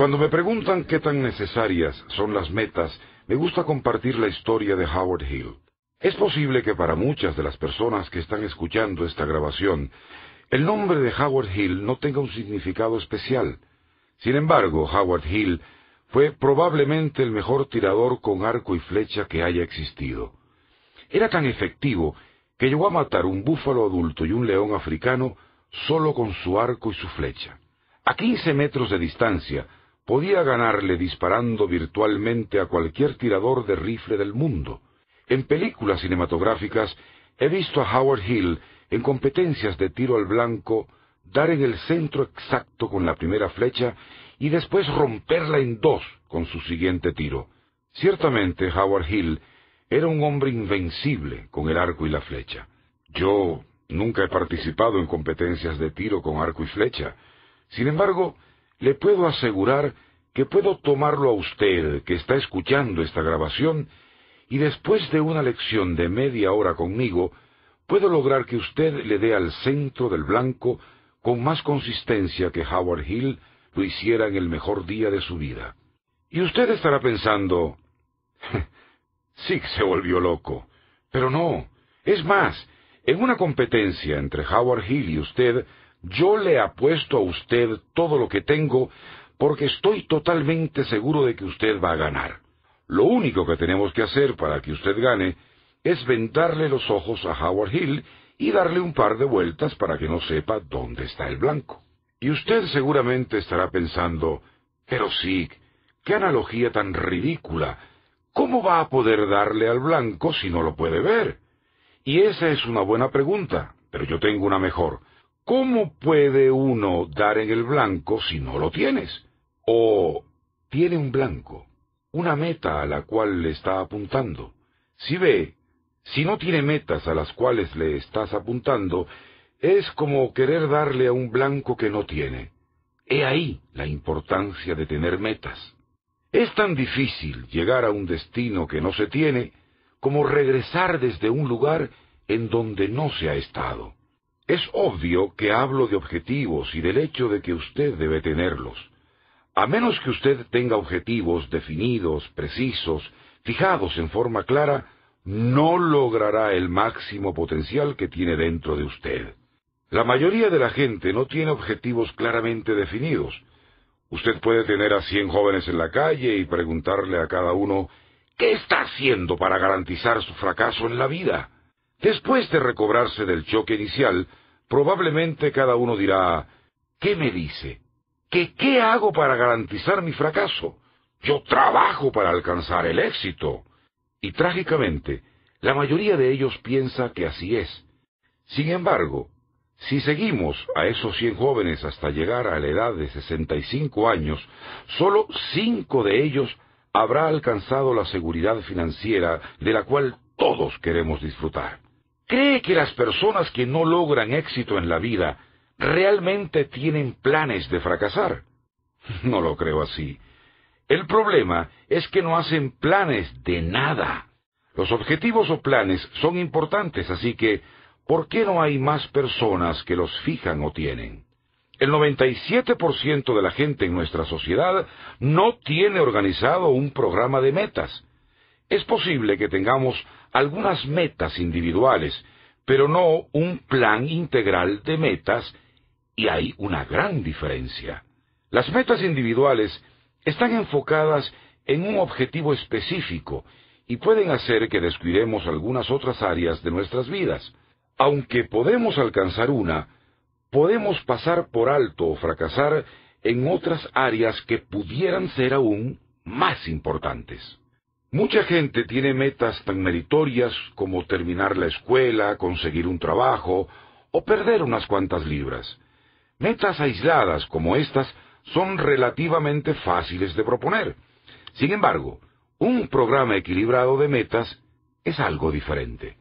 Cuando me preguntan qué tan necesarias son las metas, me gusta compartir la historia de Howard Hill. Es posible que para muchas de las personas que están escuchando esta grabación, el nombre de Howard Hill no tenga un significado especial. Sin embargo, Howard Hill fue probablemente el mejor tirador con arco y flecha que haya existido. Era tan efectivo que llegó a matar un búfalo adulto y un león africano solo con su arco y su flecha. A quince metros de distancia, podía ganarle disparando virtualmente a cualquier tirador de rifle del mundo. En películas cinematográficas he visto a Howard Hill en competencias de tiro al blanco dar en el centro exacto con la primera flecha y después romperla en dos con su siguiente tiro. Ciertamente Howard Hill era un hombre invencible con el arco y la flecha. Yo nunca he participado en competencias de tiro con arco y flecha. Sin embargo, le puedo asegurar que puedo tomarlo a usted que está escuchando esta grabación y después de una lección de media hora conmigo, puedo lograr que usted le dé al centro del blanco con más consistencia que Howard Hill lo hiciera en el mejor día de su vida. Y usted estará pensando, sí se volvió loco, pero no, es más, en una competencia entre Howard Hill y usted yo le apuesto a usted todo lo que tengo porque estoy totalmente seguro de que usted va a ganar. Lo único que tenemos que hacer para que usted gane es vendarle los ojos a Howard Hill y darle un par de vueltas para que no sepa dónde está el blanco. Y usted seguramente estará pensando, pero sí, qué analogía tan ridícula. ¿Cómo va a poder darle al blanco si no lo puede ver? Y esa es una buena pregunta, pero yo tengo una mejor. ¿Cómo puede uno dar en el blanco si no lo tienes? O tiene un blanco, una meta a la cual le está apuntando. Si ve, si no tiene metas a las cuales le estás apuntando, es como querer darle a un blanco que no tiene. He ahí la importancia de tener metas. Es tan difícil llegar a un destino que no se tiene como regresar desde un lugar en donde no se ha estado. Es obvio que hablo de objetivos y del hecho de que usted debe tenerlos. A menos que usted tenga objetivos definidos, precisos, fijados en forma clara, no logrará el máximo potencial que tiene dentro de usted. La mayoría de la gente no tiene objetivos claramente definidos. Usted puede tener a cien jóvenes en la calle y preguntarle a cada uno, ¿qué está haciendo para garantizar su fracaso en la vida? Después de recobrarse del choque inicial, Probablemente cada uno dirá, ¿qué me dice? qué hago para garantizar mi fracaso? Yo trabajo para alcanzar el éxito. Y trágicamente, la mayoría de ellos piensa que así es. Sin embargo, si seguimos a esos 100 jóvenes hasta llegar a la edad de 65 años, solo 5 de ellos habrá alcanzado la seguridad financiera de la cual todos queremos disfrutar. ¿Cree que las personas que no logran éxito en la vida realmente tienen planes de fracasar? No lo creo así. El problema es que no hacen planes de nada. Los objetivos o planes son importantes, así que ¿por qué no hay más personas que los fijan o tienen? El 97% de la gente en nuestra sociedad no tiene organizado un programa de metas. Es posible que tengamos algunas metas individuales, pero no un plan integral de metas, y hay una gran diferencia. Las metas individuales están enfocadas en un objetivo específico y pueden hacer que descuidemos algunas otras áreas de nuestras vidas. Aunque podemos alcanzar una, podemos pasar por alto o fracasar en otras áreas que pudieran ser aún más importantes. Mucha gente tiene metas tan meritorias como terminar la escuela, conseguir un trabajo o perder unas cuantas libras. Metas aisladas como estas son relativamente fáciles de proponer. Sin embargo, un programa equilibrado de metas es algo diferente.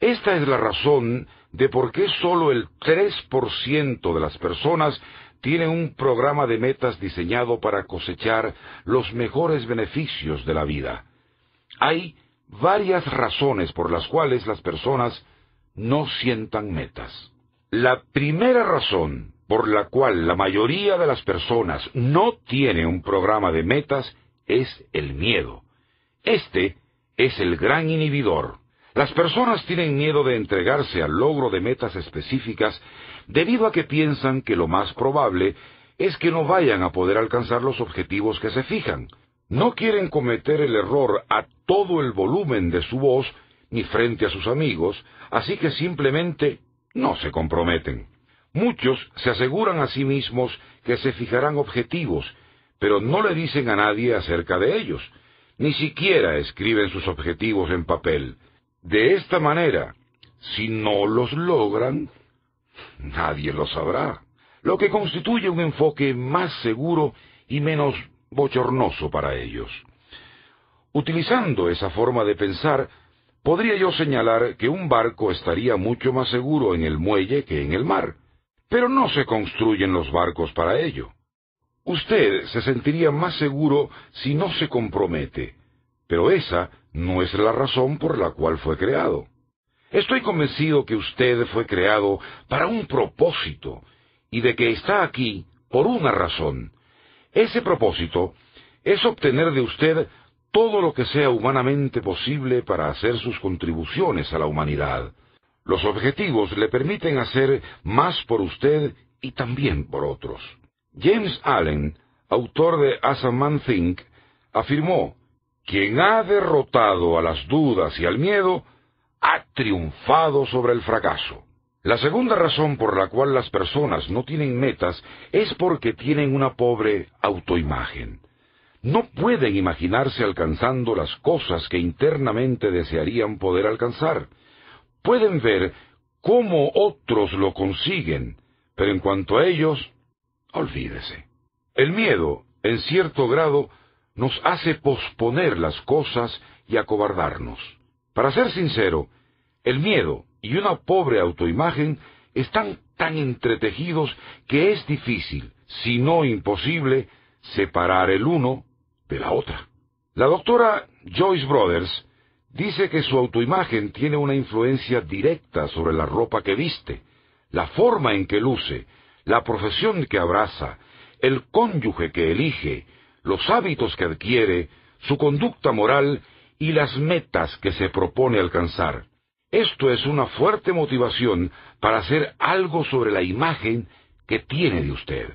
Esta es la razón de por qué solo el 3% de las personas tiene un programa de metas diseñado para cosechar los mejores beneficios de la vida. Hay varias razones por las cuales las personas no sientan metas. La primera razón por la cual la mayoría de las personas no tiene un programa de metas es el miedo. Este es el gran inhibidor. Las personas tienen miedo de entregarse al logro de metas específicas debido a que piensan que lo más probable es que no vayan a poder alcanzar los objetivos que se fijan. No quieren cometer el error a todo el volumen de su voz ni frente a sus amigos, así que simplemente no se comprometen. Muchos se aseguran a sí mismos que se fijarán objetivos, pero no le dicen a nadie acerca de ellos. Ni siquiera escriben sus objetivos en papel. De esta manera, si no los logran, Nadie lo sabrá, lo que constituye un enfoque más seguro y menos bochornoso para ellos. Utilizando esa forma de pensar, podría yo señalar que un barco estaría mucho más seguro en el muelle que en el mar, pero no se construyen los barcos para ello. Usted se sentiría más seguro si no se compromete, pero esa no es la razón por la cual fue creado. Estoy convencido que usted fue creado para un propósito y de que está aquí por una razón. Ese propósito es obtener de usted todo lo que sea humanamente posible para hacer sus contribuciones a la humanidad. Los objetivos le permiten hacer más por usted y también por otros. James Allen, autor de As a Man Think, afirmó, quien ha derrotado a las dudas y al miedo, ha triunfado sobre el fracaso. La segunda razón por la cual las personas no tienen metas es porque tienen una pobre autoimagen. No pueden imaginarse alcanzando las cosas que internamente desearían poder alcanzar. Pueden ver cómo otros lo consiguen, pero en cuanto a ellos, olvídese. El miedo, en cierto grado, nos hace posponer las cosas y acobardarnos. Para ser sincero, el miedo y una pobre autoimagen están tan entretejidos que es difícil, si no imposible, separar el uno de la otra. La doctora Joyce Brothers dice que su autoimagen tiene una influencia directa sobre la ropa que viste, la forma en que luce, la profesión que abraza, el cónyuge que elige, los hábitos que adquiere, su conducta moral y las metas que se propone alcanzar. Esto es una fuerte motivación para hacer algo sobre la imagen que tiene de usted.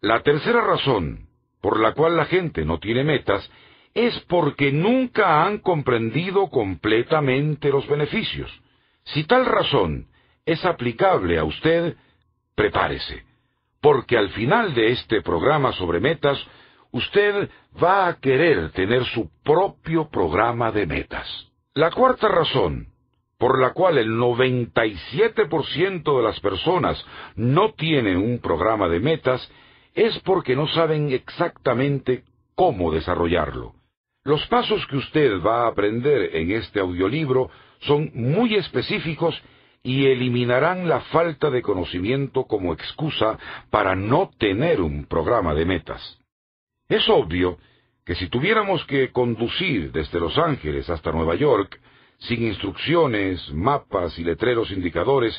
La tercera razón por la cual la gente no tiene metas es porque nunca han comprendido completamente los beneficios. Si tal razón es aplicable a usted, prepárese, porque al final de este programa sobre metas usted va a querer tener su propio programa de metas. La cuarta razón por la cual el 97% de las personas no tienen un programa de metas es porque no saben exactamente cómo desarrollarlo. Los pasos que usted va a aprender en este audiolibro son muy específicos y eliminarán la falta de conocimiento como excusa para no tener un programa de metas. Es obvio que si tuviéramos que conducir desde Los Ángeles hasta Nueva York, sin instrucciones, mapas y letreros indicadores,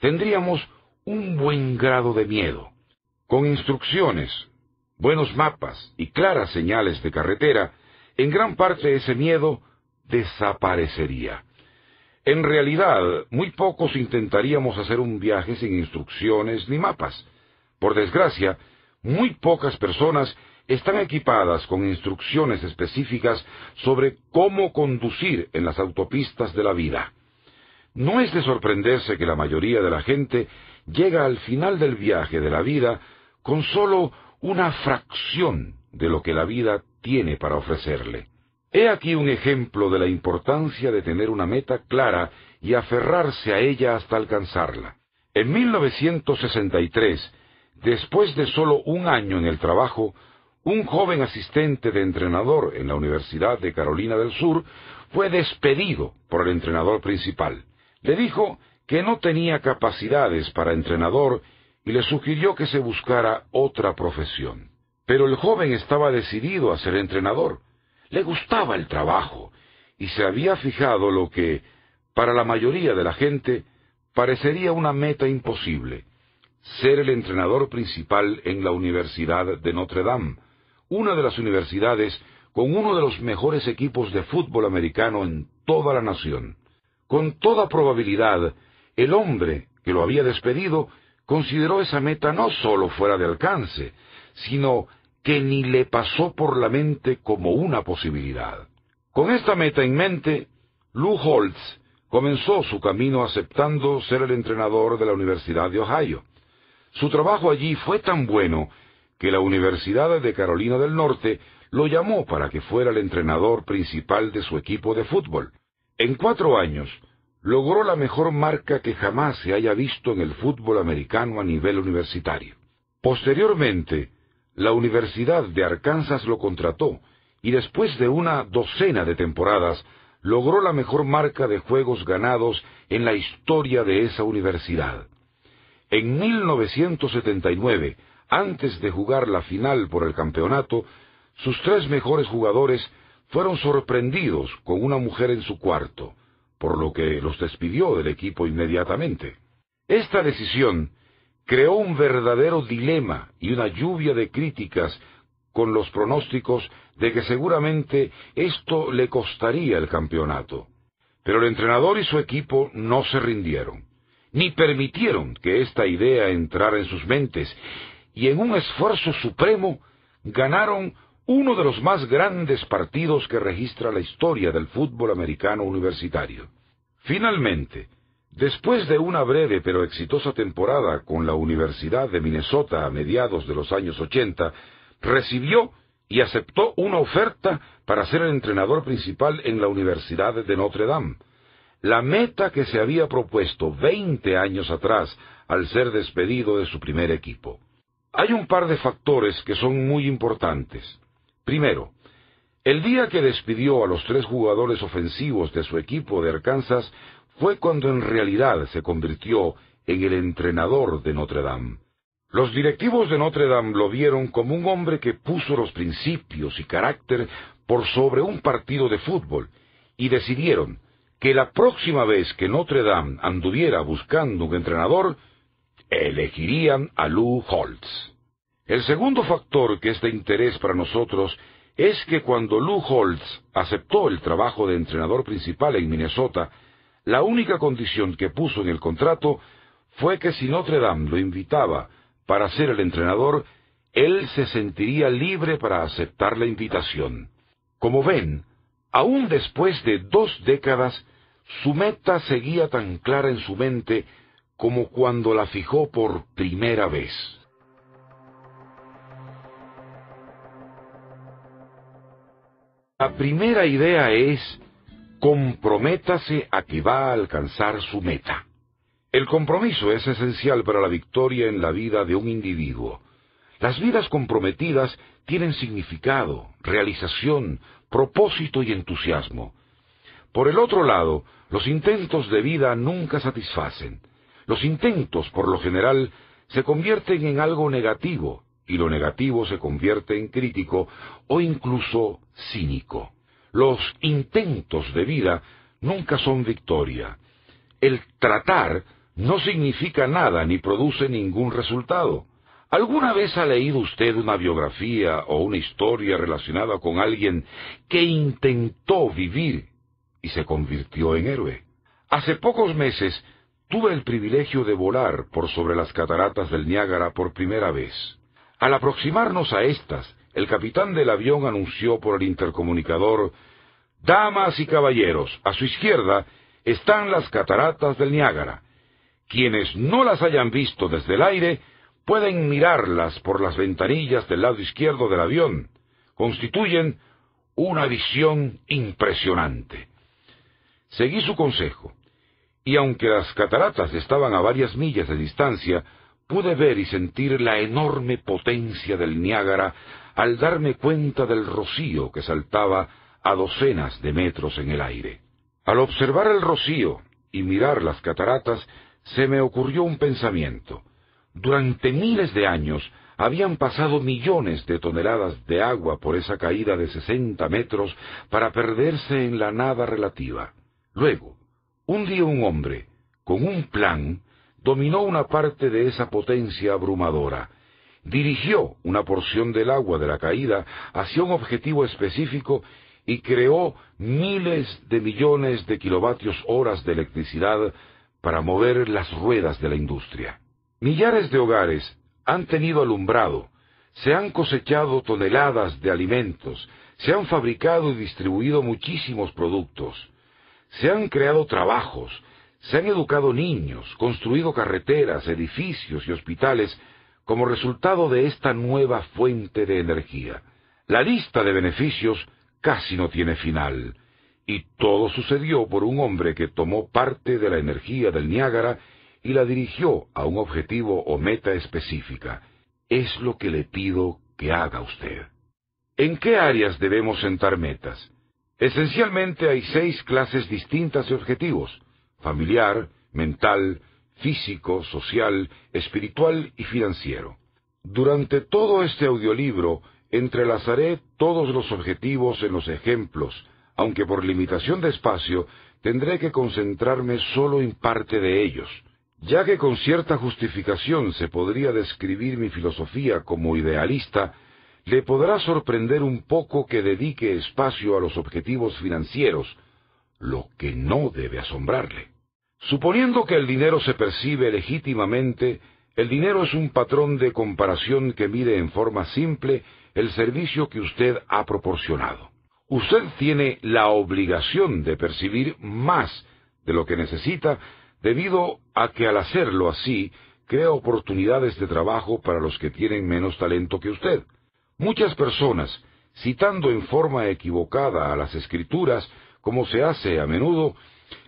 tendríamos un buen grado de miedo. Con instrucciones, buenos mapas y claras señales de carretera, en gran parte ese miedo desaparecería. En realidad, muy pocos intentaríamos hacer un viaje sin instrucciones ni mapas. Por desgracia, muy pocas personas están equipadas con instrucciones específicas sobre cómo conducir en las autopistas de la vida. No es de sorprenderse que la mayoría de la gente llega al final del viaje de la vida con sólo una fracción de lo que la vida tiene para ofrecerle. He aquí un ejemplo de la importancia de tener una meta clara y aferrarse a ella hasta alcanzarla. En 1963, después de sólo un año en el trabajo, un joven asistente de entrenador en la Universidad de Carolina del Sur fue despedido por el entrenador principal. Le dijo que no tenía capacidades para entrenador y le sugirió que se buscara otra profesión. Pero el joven estaba decidido a ser entrenador. Le gustaba el trabajo y se había fijado lo que, para la mayoría de la gente, parecería una meta imposible, ser el entrenador principal en la Universidad de Notre Dame, una de las universidades con uno de los mejores equipos de fútbol americano en toda la nación. Con toda probabilidad, el hombre que lo había despedido consideró esa meta no sólo fuera de alcance, sino que ni le pasó por la mente como una posibilidad. Con esta meta en mente, Lou Holtz comenzó su camino aceptando ser el entrenador de la Universidad de Ohio. Su trabajo allí fue tan bueno que la Universidad de Carolina del Norte lo llamó para que fuera el entrenador principal de su equipo de fútbol. En cuatro años, logró la mejor marca que jamás se haya visto en el fútbol americano a nivel universitario. Posteriormente, la Universidad de Arkansas lo contrató y después de una docena de temporadas logró la mejor marca de juegos ganados en la historia de esa universidad. En 1979 antes de jugar la final por el campeonato, sus tres mejores jugadores fueron sorprendidos con una mujer en su cuarto, por lo que los despidió del equipo inmediatamente. Esta decisión creó un verdadero dilema y una lluvia de críticas con los pronósticos de que seguramente esto le costaría el campeonato. Pero el entrenador y su equipo no se rindieron, ni permitieron que esta idea entrara en sus mentes, y en un esfuerzo supremo ganaron uno de los más grandes partidos que registra la historia del fútbol americano universitario. Finalmente, después de una breve pero exitosa temporada con la Universidad de Minnesota a mediados de los años 80, recibió y aceptó una oferta para ser el entrenador principal en la Universidad de Notre Dame. La meta que se había propuesto veinte años atrás al ser despedido de su primer equipo. Hay un par de factores que son muy importantes. Primero, el día que despidió a los tres jugadores ofensivos de su equipo de Arkansas fue cuando en realidad se convirtió en el entrenador de Notre Dame. Los directivos de Notre Dame lo vieron como un hombre que puso los principios y carácter por sobre un partido de fútbol y decidieron que la próxima vez que Notre Dame anduviera buscando un entrenador, elegirían a Lou Holtz. El segundo factor que es de interés para nosotros es que cuando Lou Holtz aceptó el trabajo de entrenador principal en Minnesota, la única condición que puso en el contrato fue que si Notre Dame lo invitaba para ser el entrenador, él se sentiría libre para aceptar la invitación. Como ven, aún después de dos décadas, su meta seguía tan clara en su mente como cuando la fijó por primera vez. La primera idea es, comprométase a que va a alcanzar su meta. El compromiso es esencial para la victoria en la vida de un individuo. Las vidas comprometidas tienen significado, realización, propósito y entusiasmo. Por el otro lado, los intentos de vida nunca satisfacen. Los intentos, por lo general, se convierten en algo negativo, y lo negativo se convierte en crítico o incluso cínico. Los intentos de vida nunca son victoria. El tratar no significa nada ni produce ningún resultado. ¿Alguna vez ha leído usted una biografía o una historia relacionada con alguien que intentó vivir y se convirtió en héroe? Hace pocos meses Tuve el privilegio de volar por sobre las cataratas del Niágara por primera vez. Al aproximarnos a estas, el capitán del avión anunció por el intercomunicador, Damas y caballeros, a su izquierda están las cataratas del Niágara. Quienes no las hayan visto desde el aire pueden mirarlas por las ventanillas del lado izquierdo del avión. Constituyen una visión impresionante. Seguí su consejo y aunque las cataratas estaban a varias millas de distancia, pude ver y sentir la enorme potencia del Niágara al darme cuenta del rocío que saltaba a docenas de metros en el aire. Al observar el rocío y mirar las cataratas, se me ocurrió un pensamiento. Durante miles de años habían pasado millones de toneladas de agua por esa caída de sesenta metros para perderse en la nada relativa. Luego, un día un hombre, con un plan, dominó una parte de esa potencia abrumadora, dirigió una porción del agua de la caída hacia un objetivo específico y creó miles de millones de kilovatios horas de electricidad para mover las ruedas de la industria. Millares de hogares han tenido alumbrado, se han cosechado toneladas de alimentos, se han fabricado y distribuido muchísimos productos. Se han creado trabajos, se han educado niños, construido carreteras, edificios y hospitales como resultado de esta nueva fuente de energía. La lista de beneficios casi no tiene final, y todo sucedió por un hombre que tomó parte de la energía del Niágara y la dirigió a un objetivo o meta específica. Es lo que le pido que haga usted. ¿En qué áreas debemos sentar metas? Esencialmente hay seis clases distintas de objetivos, familiar, mental, físico, social, espiritual y financiero. Durante todo este audiolibro entrelazaré todos los objetivos en los ejemplos, aunque por limitación de espacio tendré que concentrarme solo en parte de ellos, ya que con cierta justificación se podría describir mi filosofía como idealista, le podrá sorprender un poco que dedique espacio a los objetivos financieros, lo que no debe asombrarle. Suponiendo que el dinero se percibe legítimamente, el dinero es un patrón de comparación que mide en forma simple el servicio que usted ha proporcionado. Usted tiene la obligación de percibir más de lo que necesita debido a que al hacerlo así crea oportunidades de trabajo para los que tienen menos talento que usted. Muchas personas, citando en forma equivocada a las escrituras, como se hace a menudo,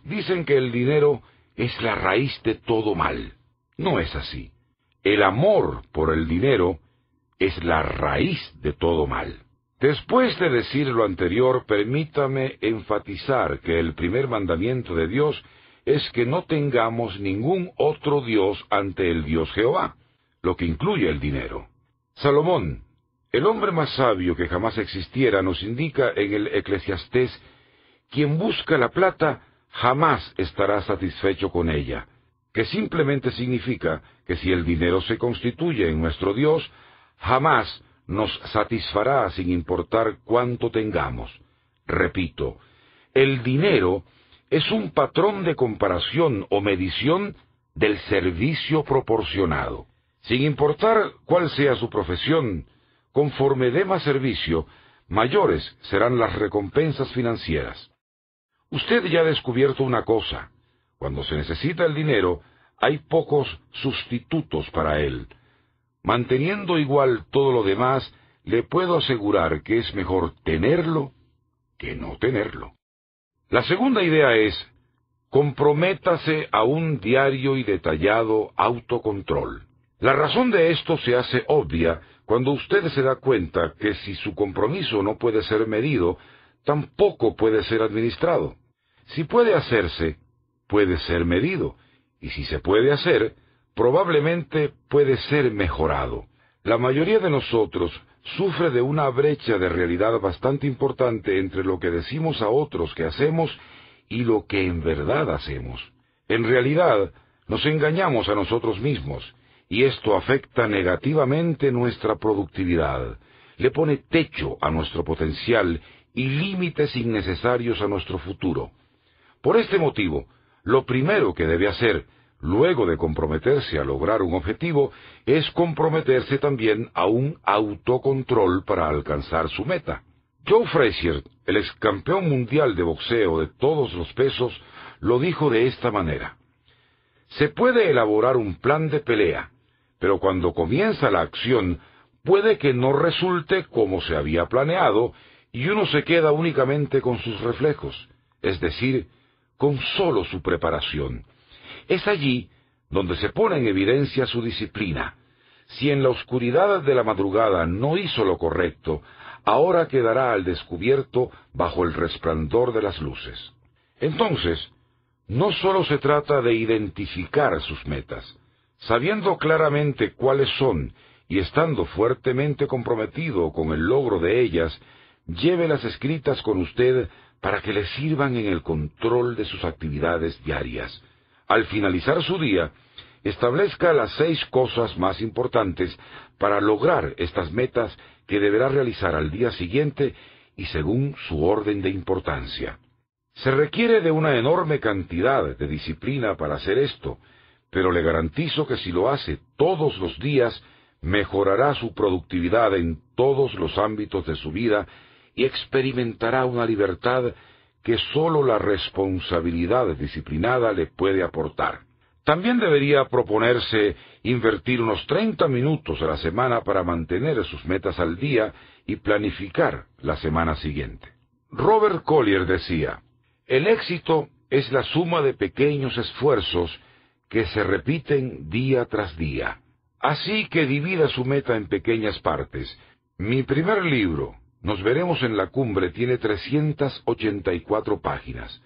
dicen que el dinero es la raíz de todo mal. No es así. El amor por el dinero es la raíz de todo mal. Después de decir lo anterior, permítame enfatizar que el primer mandamiento de Dios es que no tengamos ningún otro Dios ante el Dios Jehová, lo que incluye el dinero. Salomón, el hombre más sabio que jamás existiera nos indica en el Eclesiastés, quien busca la plata jamás estará satisfecho con ella, que simplemente significa que si el dinero se constituye en nuestro Dios, jamás nos satisfará sin importar cuánto tengamos. Repito, el dinero es un patrón de comparación o medición del servicio proporcionado. Sin importar cuál sea su profesión, Conforme dé más servicio, mayores serán las recompensas financieras. Usted ya ha descubierto una cosa. Cuando se necesita el dinero, hay pocos sustitutos para él. Manteniendo igual todo lo demás, le puedo asegurar que es mejor tenerlo que no tenerlo. La segunda idea es, comprométase a un diario y detallado autocontrol. La razón de esto se hace obvia cuando usted se da cuenta que si su compromiso no puede ser medido, tampoco puede ser administrado. Si puede hacerse, puede ser medido, y si se puede hacer, probablemente puede ser mejorado. La mayoría de nosotros sufre de una brecha de realidad bastante importante entre lo que decimos a otros que hacemos y lo que en verdad hacemos. En realidad, nos engañamos a nosotros mismos, y esto afecta negativamente nuestra productividad, le pone techo a nuestro potencial y límites innecesarios a nuestro futuro. Por este motivo, lo primero que debe hacer, luego de comprometerse a lograr un objetivo, es comprometerse también a un autocontrol para alcanzar su meta. Joe Frazier, el ex campeón mundial de boxeo de todos los pesos, lo dijo de esta manera. Se puede elaborar un plan de pelea, pero cuando comienza la acción puede que no resulte como se había planeado y uno se queda únicamente con sus reflejos, es decir, con solo su preparación. Es allí donde se pone en evidencia su disciplina. Si en la oscuridad de la madrugada no hizo lo correcto, ahora quedará al descubierto bajo el resplandor de las luces. Entonces, no solo se trata de identificar sus metas, Sabiendo claramente cuáles son y estando fuertemente comprometido con el logro de ellas, lleve las escritas con usted para que le sirvan en el control de sus actividades diarias. Al finalizar su día, establezca las seis cosas más importantes para lograr estas metas que deberá realizar al día siguiente y según su orden de importancia. Se requiere de una enorme cantidad de disciplina para hacer esto, pero le garantizo que si lo hace todos los días, mejorará su productividad en todos los ámbitos de su vida y experimentará una libertad que sólo la responsabilidad disciplinada le puede aportar. También debería proponerse invertir unos 30 minutos a la semana para mantener sus metas al día y planificar la semana siguiente. Robert Collier decía, el éxito es la suma de pequeños esfuerzos que se repiten día tras día. Así que divida su meta en pequeñas partes. Mi primer libro, Nos veremos en la cumbre, tiene 384 páginas.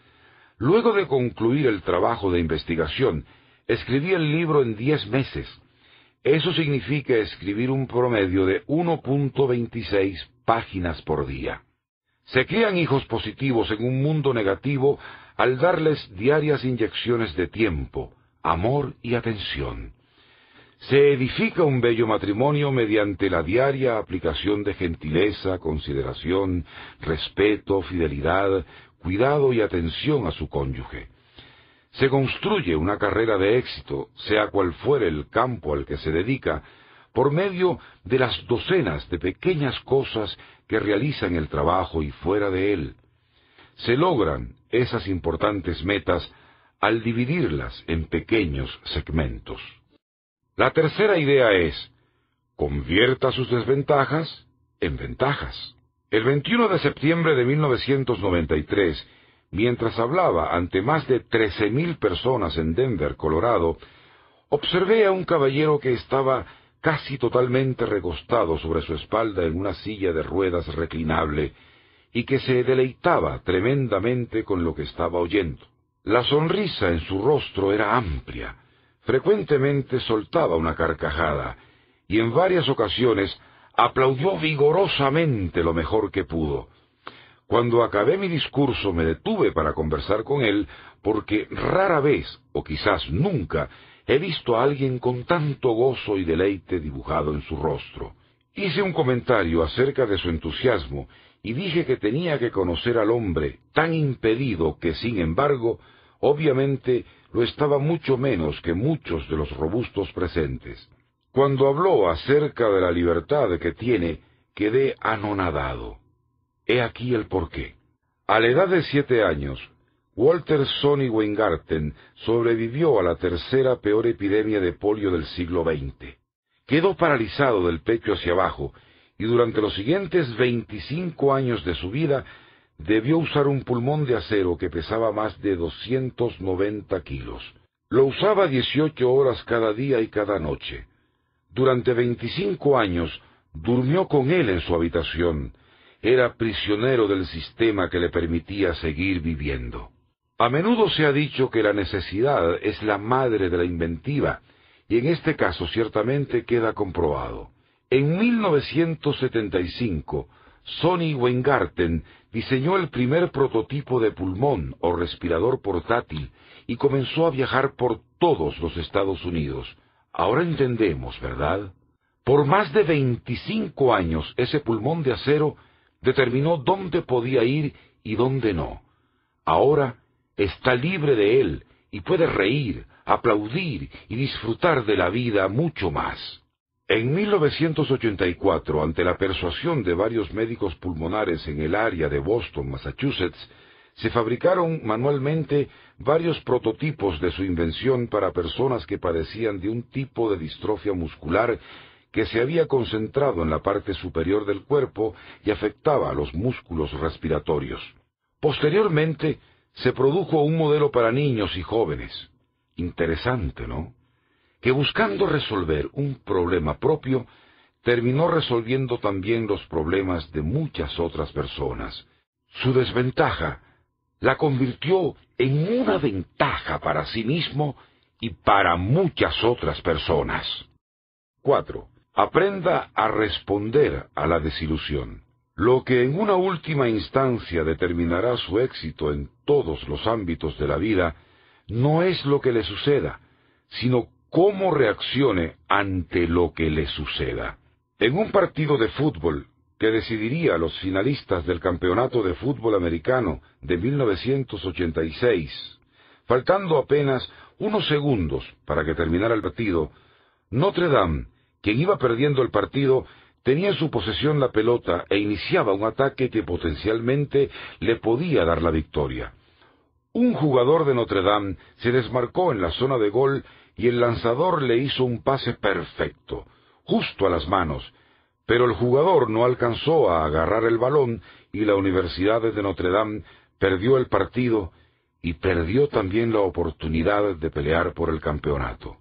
Luego de concluir el trabajo de investigación, escribí el libro en 10 meses. Eso significa escribir un promedio de 1.26 páginas por día. Se crían hijos positivos en un mundo negativo al darles diarias inyecciones de tiempo, amor y atención. Se edifica un bello matrimonio mediante la diaria aplicación de gentileza, consideración, respeto, fidelidad, cuidado y atención a su cónyuge. Se construye una carrera de éxito, sea cual fuere el campo al que se dedica, por medio de las docenas de pequeñas cosas que realiza en el trabajo y fuera de él. Se logran esas importantes metas al dividirlas en pequeños segmentos. La tercera idea es, convierta sus desventajas en ventajas. El 21 de septiembre de 1993, mientras hablaba ante más de 13.000 personas en Denver, Colorado, observé a un caballero que estaba casi totalmente recostado sobre su espalda en una silla de ruedas reclinable y que se deleitaba tremendamente con lo que estaba oyendo. La sonrisa en su rostro era amplia, frecuentemente soltaba una carcajada, y en varias ocasiones aplaudió vigorosamente lo mejor que pudo. Cuando acabé mi discurso me detuve para conversar con él, porque rara vez, o quizás nunca, he visto a alguien con tanto gozo y deleite dibujado en su rostro. Hice un comentario acerca de su entusiasmo y dije que tenía que conocer al hombre, tan impedido que, sin embargo, obviamente lo estaba mucho menos que muchos de los robustos presentes. Cuando habló acerca de la libertad que tiene, quedé anonadado. He aquí el porqué. A la edad de siete años, Walter Sonny Weingarten sobrevivió a la tercera peor epidemia de polio del siglo XX. Quedó paralizado del pecho hacia abajo y durante los siguientes veinticinco años de su vida debió usar un pulmón de acero que pesaba más de 290 kilos. Lo usaba 18 horas cada día y cada noche. Durante 25 años durmió con él en su habitación. Era prisionero del sistema que le permitía seguir viviendo. A menudo se ha dicho que la necesidad es la madre de la inventiva, y en este caso ciertamente queda comprobado. En 1975, Sonny Weingarten diseñó el primer prototipo de pulmón o respirador portátil y comenzó a viajar por todos los Estados Unidos. Ahora entendemos, ¿verdad? Por más de 25 años ese pulmón de acero determinó dónde podía ir y dónde no. Ahora está libre de él y puede reír, aplaudir y disfrutar de la vida mucho más. En 1984, ante la persuasión de varios médicos pulmonares en el área de Boston, Massachusetts, se fabricaron manualmente varios prototipos de su invención para personas que padecían de un tipo de distrofia muscular que se había concentrado en la parte superior del cuerpo y afectaba a los músculos respiratorios. Posteriormente, se produjo un modelo para niños y jóvenes. Interesante, ¿no? que buscando resolver un problema propio, terminó resolviendo también los problemas de muchas otras personas. Su desventaja la convirtió en una ventaja para sí mismo y para muchas otras personas. 4. Aprenda a responder a la desilusión, lo que en una última instancia determinará su éxito en todos los ámbitos de la vida, no es lo que le suceda, sino cómo reaccione ante lo que le suceda. En un partido de fútbol que decidiría a los finalistas del Campeonato de Fútbol Americano de 1986, faltando apenas unos segundos para que terminara el partido, Notre Dame, quien iba perdiendo el partido, tenía en su posesión la pelota e iniciaba un ataque que potencialmente le podía dar la victoria. Un jugador de Notre Dame se desmarcó en la zona de gol y el lanzador le hizo un pase perfecto, justo a las manos, pero el jugador no alcanzó a agarrar el balón y la Universidad de Notre Dame perdió el partido y perdió también la oportunidad de pelear por el campeonato.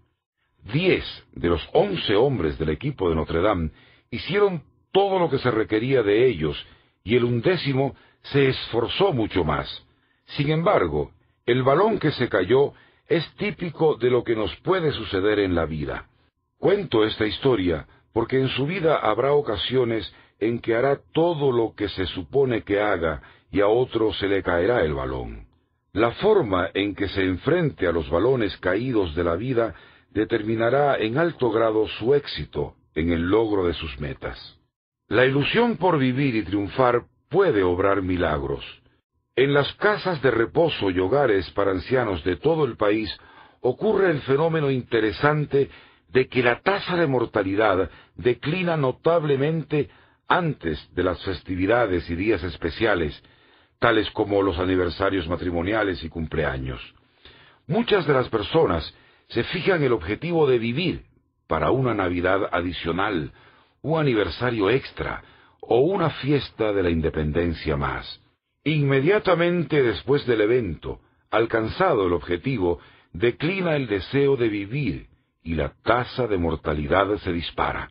Diez de los once hombres del equipo de Notre Dame hicieron todo lo que se requería de ellos y el undécimo se esforzó mucho más. Sin embargo, el balón que se cayó es típico de lo que nos puede suceder en la vida. Cuento esta historia porque en su vida habrá ocasiones en que hará todo lo que se supone que haga y a otro se le caerá el balón. La forma en que se enfrente a los balones caídos de la vida determinará en alto grado su éxito en el logro de sus metas. La ilusión por vivir y triunfar puede obrar milagros. En las casas de reposo y hogares para ancianos de todo el país ocurre el fenómeno interesante de que la tasa de mortalidad declina notablemente antes de las festividades y días especiales, tales como los aniversarios matrimoniales y cumpleaños. Muchas de las personas se fijan el objetivo de vivir para una Navidad adicional, un aniversario extra o una fiesta de la independencia más. Inmediatamente después del evento, alcanzado el objetivo, declina el deseo de vivir y la tasa de mortalidad se dispara.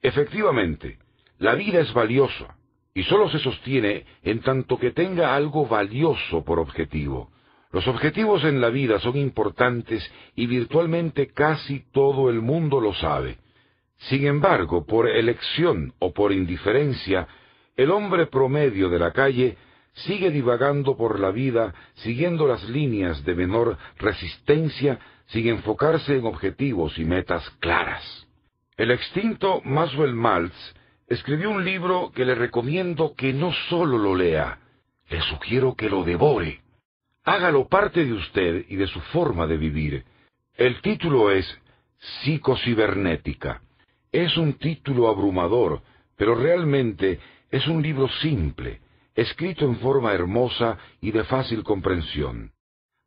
Efectivamente, la vida es valiosa y solo se sostiene en tanto que tenga algo valioso por objetivo. Los objetivos en la vida son importantes y virtualmente casi todo el mundo lo sabe. Sin embargo, por elección o por indiferencia, el hombre promedio de la calle sigue divagando por la vida siguiendo las líneas de menor resistencia sin enfocarse en objetivos y metas claras. El extinto Maswell Maltz escribió un libro que le recomiendo que no solo lo lea, le sugiero que lo devore. Hágalo parte de usted y de su forma de vivir. El título es Psicocibernética. Es un título abrumador, pero realmente es un libro simple, escrito en forma hermosa y de fácil comprensión.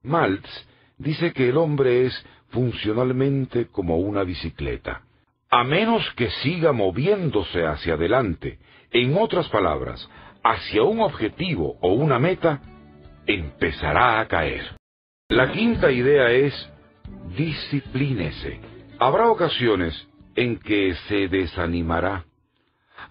Maltz dice que el hombre es funcionalmente como una bicicleta, a menos que siga moviéndose hacia adelante, en otras palabras, hacia un objetivo o una meta, empezará a caer. La quinta idea es disciplínese. Habrá ocasiones en que se desanimará.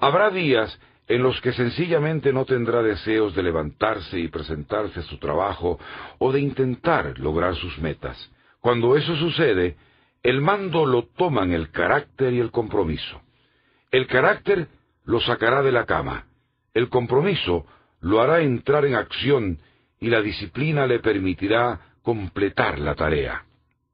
Habrá días en los que sencillamente no tendrá deseos de levantarse y presentarse a su trabajo o de intentar lograr sus metas. Cuando eso sucede, el mando lo toman el carácter y el compromiso. El carácter lo sacará de la cama, el compromiso lo hará entrar en acción y la disciplina le permitirá completar la tarea.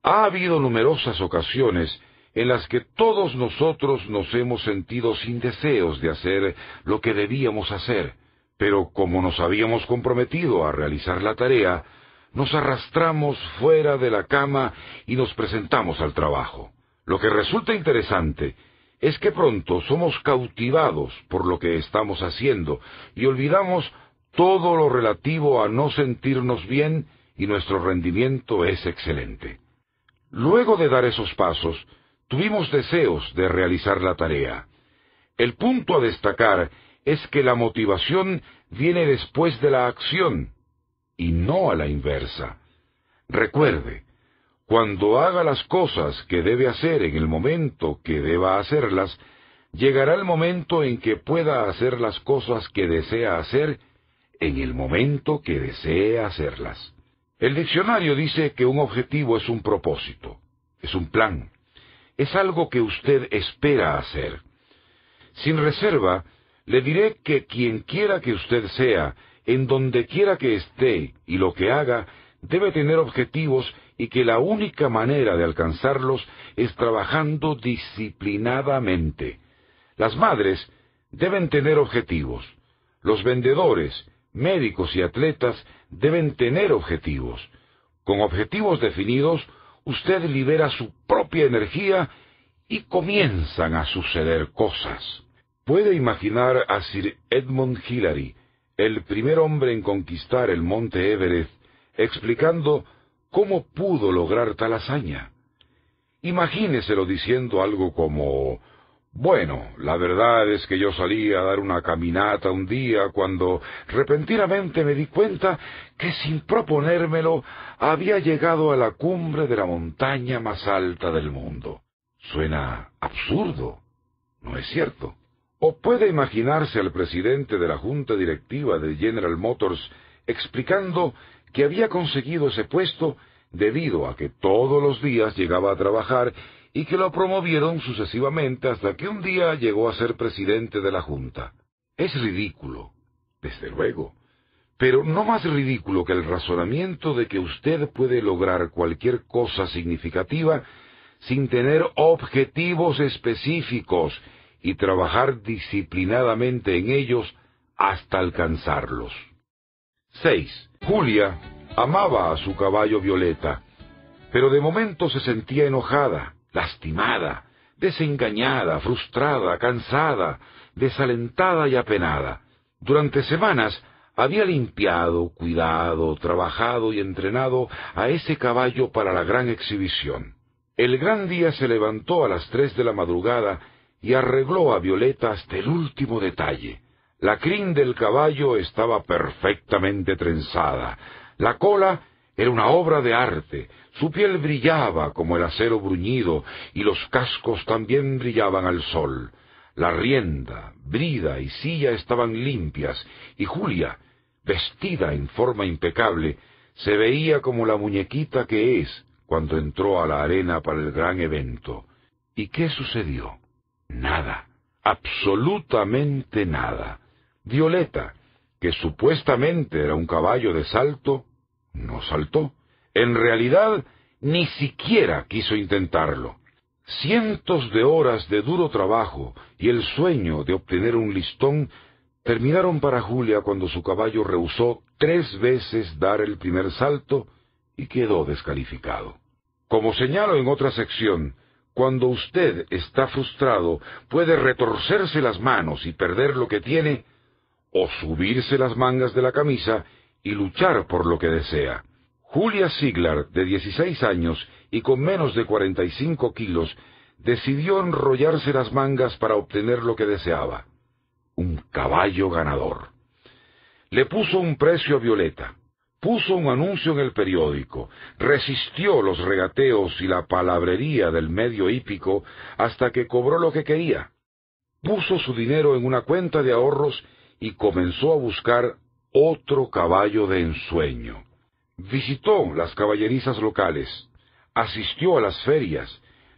Ha habido numerosas ocasiones en las que todos nosotros nos hemos sentido sin deseos de hacer lo que debíamos hacer, pero como nos habíamos comprometido a realizar la tarea, nos arrastramos fuera de la cama y nos presentamos al trabajo. Lo que resulta interesante es que pronto somos cautivados por lo que estamos haciendo y olvidamos todo lo relativo a no sentirnos bien y nuestro rendimiento es excelente. Luego de dar esos pasos, Tuvimos deseos de realizar la tarea. El punto a destacar es que la motivación viene después de la acción y no a la inversa. Recuerde, cuando haga las cosas que debe hacer en el momento que deba hacerlas, llegará el momento en que pueda hacer las cosas que desea hacer en el momento que desee hacerlas. El diccionario dice que un objetivo es un propósito, es un plan, es algo que usted espera hacer. Sin reserva, le diré que quien quiera que usted sea, en donde quiera que esté y lo que haga, debe tener objetivos y que la única manera de alcanzarlos es trabajando disciplinadamente. Las madres deben tener objetivos. Los vendedores, médicos y atletas deben tener objetivos. Con objetivos definidos, usted libera su propia energía y comienzan a suceder cosas. Puede imaginar a Sir Edmund Hillary, el primer hombre en conquistar el monte Everest, explicando cómo pudo lograr tal hazaña. Imagíneselo diciendo algo como bueno, la verdad es que yo salí a dar una caminata un día cuando repentinamente me di cuenta que sin proponérmelo había llegado a la cumbre de la montaña más alta del mundo. Suena absurdo, ¿no es cierto? ¿O puede imaginarse al presidente de la junta directiva de General Motors explicando que había conseguido ese puesto debido a que todos los días llegaba a trabajar y que lo promovieron sucesivamente hasta que un día llegó a ser presidente de la Junta. Es ridículo, desde luego, pero no más ridículo que el razonamiento de que usted puede lograr cualquier cosa significativa sin tener objetivos específicos y trabajar disciplinadamente en ellos hasta alcanzarlos. 6. Julia amaba a su caballo Violeta, pero de momento se sentía enojada lastimada, desengañada, frustrada, cansada, desalentada y apenada. Durante semanas había limpiado, cuidado, trabajado y entrenado a ese caballo para la gran exhibición. El gran día se levantó a las tres de la madrugada y arregló a Violeta hasta el último detalle. La crin del caballo estaba perfectamente trenzada. La cola era una obra de arte, su piel brillaba como el acero bruñido, y los cascos también brillaban al sol. La rienda, brida y silla estaban limpias, y Julia, vestida en forma impecable, se veía como la muñequita que es cuando entró a la arena para el gran evento. ¿Y qué sucedió? Nada, absolutamente nada. Violeta, que supuestamente era un caballo de salto, no saltó. En realidad, ni siquiera quiso intentarlo. Cientos de horas de duro trabajo y el sueño de obtener un listón terminaron para Julia cuando su caballo rehusó tres veces dar el primer salto y quedó descalificado. Como señalo en otra sección, cuando usted está frustrado puede retorcerse las manos y perder lo que tiene, o subirse las mangas de la camisa y luchar por lo que desea. Julia Siglar, de 16 años y con menos de 45 kilos, decidió enrollarse las mangas para obtener lo que deseaba. Un caballo ganador. Le puso un precio a Violeta, puso un anuncio en el periódico, resistió los regateos y la palabrería del medio hípico hasta que cobró lo que quería. Puso su dinero en una cuenta de ahorros y comenzó a buscar otro caballo de ensueño visitó las caballerizas locales, asistió a las ferias,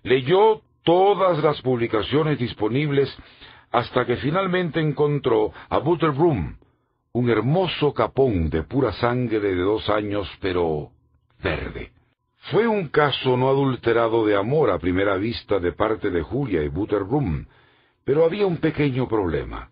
leyó todas las publicaciones disponibles hasta que finalmente encontró a Butterbroom, un hermoso capón de pura sangre de dos años, pero verde. Fue un caso no adulterado de amor a primera vista de parte de Julia y Butterbroom, pero había un pequeño problema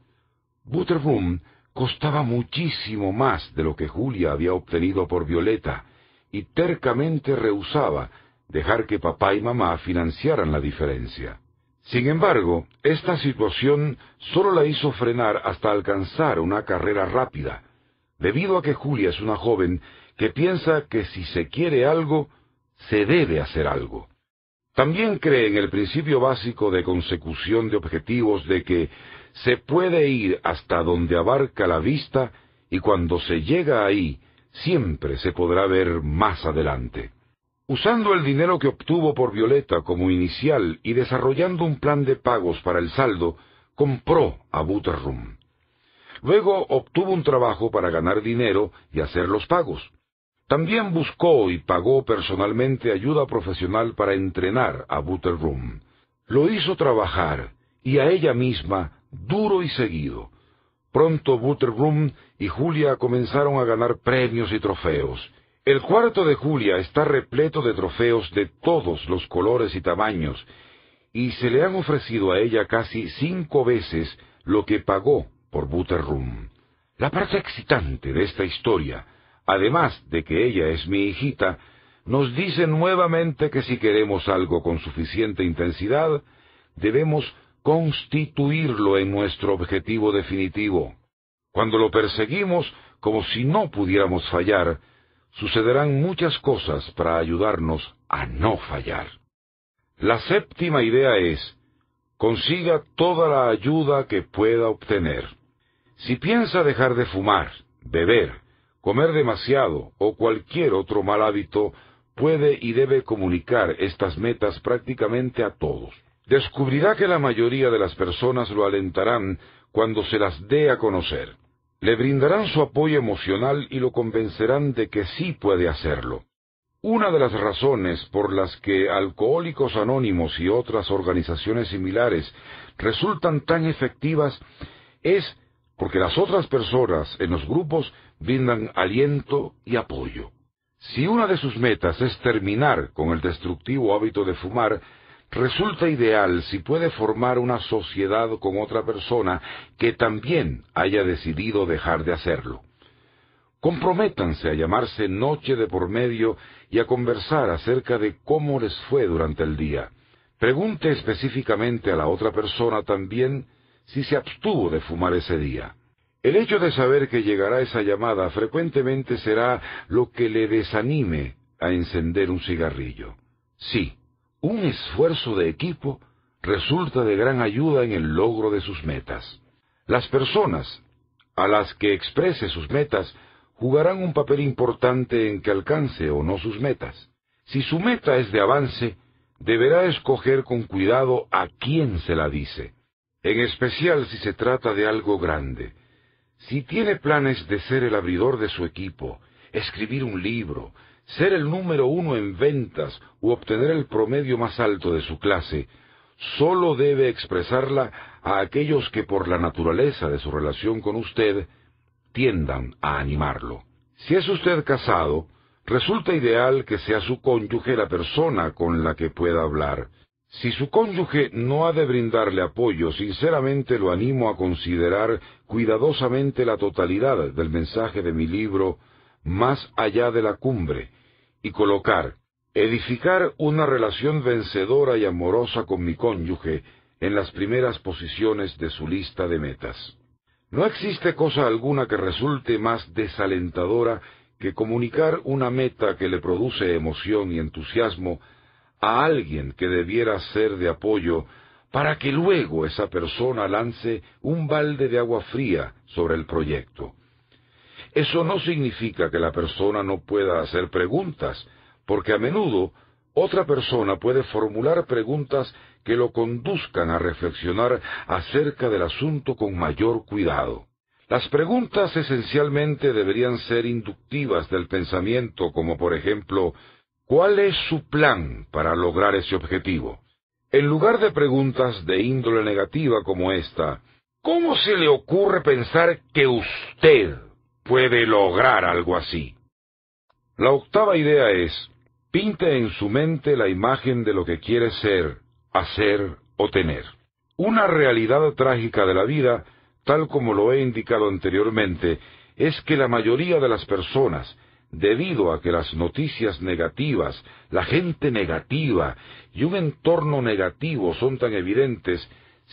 costaba muchísimo más de lo que Julia había obtenido por Violeta, y tercamente rehusaba dejar que papá y mamá financiaran la diferencia. Sin embargo, esta situación solo la hizo frenar hasta alcanzar una carrera rápida, debido a que Julia es una joven que piensa que si se quiere algo, se debe hacer algo. También cree en el principio básico de consecución de objetivos de que se puede ir hasta donde abarca la vista y cuando se llega ahí, siempre se podrá ver más adelante. Usando el dinero que obtuvo por Violeta como inicial y desarrollando un plan de pagos para el saldo, compró a Butterroom. Luego obtuvo un trabajo para ganar dinero y hacer los pagos. También buscó y pagó personalmente ayuda profesional para entrenar a Butterroom. Lo hizo trabajar y a ella misma duro y seguido. Pronto Butterrum y Julia comenzaron a ganar premios y trofeos. El cuarto de Julia está repleto de trofeos de todos los colores y tamaños, y se le han ofrecido a ella casi cinco veces lo que pagó por Butterrum. La parte excitante de esta historia, además de que ella es mi hijita, nos dice nuevamente que si queremos algo con suficiente intensidad, debemos constituirlo en nuestro objetivo definitivo. Cuando lo perseguimos como si no pudiéramos fallar, sucederán muchas cosas para ayudarnos a no fallar. La séptima idea es, consiga toda la ayuda que pueda obtener. Si piensa dejar de fumar, beber, comer demasiado o cualquier otro mal hábito, puede y debe comunicar estas metas prácticamente a todos descubrirá que la mayoría de las personas lo alentarán cuando se las dé a conocer. Le brindarán su apoyo emocional y lo convencerán de que sí puede hacerlo. Una de las razones por las que Alcohólicos Anónimos y otras organizaciones similares resultan tan efectivas es porque las otras personas en los grupos brindan aliento y apoyo. Si una de sus metas es terminar con el destructivo hábito de fumar, Resulta ideal si puede formar una sociedad con otra persona que también haya decidido dejar de hacerlo. Comprométanse a llamarse noche de por medio y a conversar acerca de cómo les fue durante el día. Pregunte específicamente a la otra persona también si se abstuvo de fumar ese día. El hecho de saber que llegará esa llamada frecuentemente será lo que le desanime a encender un cigarrillo. Sí, un esfuerzo de equipo resulta de gran ayuda en el logro de sus metas. Las personas a las que exprese sus metas jugarán un papel importante en que alcance o no sus metas. Si su meta es de avance, deberá escoger con cuidado a quién se la dice, en especial si se trata de algo grande. Si tiene planes de ser el abridor de su equipo, escribir un libro, ser el número uno en ventas u obtener el promedio más alto de su clase, solo debe expresarla a aquellos que por la naturaleza de su relación con usted tiendan a animarlo. Si es usted casado, resulta ideal que sea su cónyuge la persona con la que pueda hablar. Si su cónyuge no ha de brindarle apoyo, sinceramente lo animo a considerar cuidadosamente la totalidad del mensaje de mi libro más allá de la cumbre, y colocar, edificar una relación vencedora y amorosa con mi cónyuge en las primeras posiciones de su lista de metas. No existe cosa alguna que resulte más desalentadora que comunicar una meta que le produce emoción y entusiasmo a alguien que debiera ser de apoyo para que luego esa persona lance un balde de agua fría sobre el proyecto. Eso no significa que la persona no pueda hacer preguntas, porque a menudo otra persona puede formular preguntas que lo conduzcan a reflexionar acerca del asunto con mayor cuidado. Las preguntas esencialmente deberían ser inductivas del pensamiento, como por ejemplo, ¿cuál es su plan para lograr ese objetivo? En lugar de preguntas de índole negativa como esta, ¿cómo se le ocurre pensar que usted puede lograr algo así. La octava idea es, pinte en su mente la imagen de lo que quiere ser, hacer o tener. Una realidad trágica de la vida, tal como lo he indicado anteriormente, es que la mayoría de las personas, debido a que las noticias negativas, la gente negativa y un entorno negativo son tan evidentes,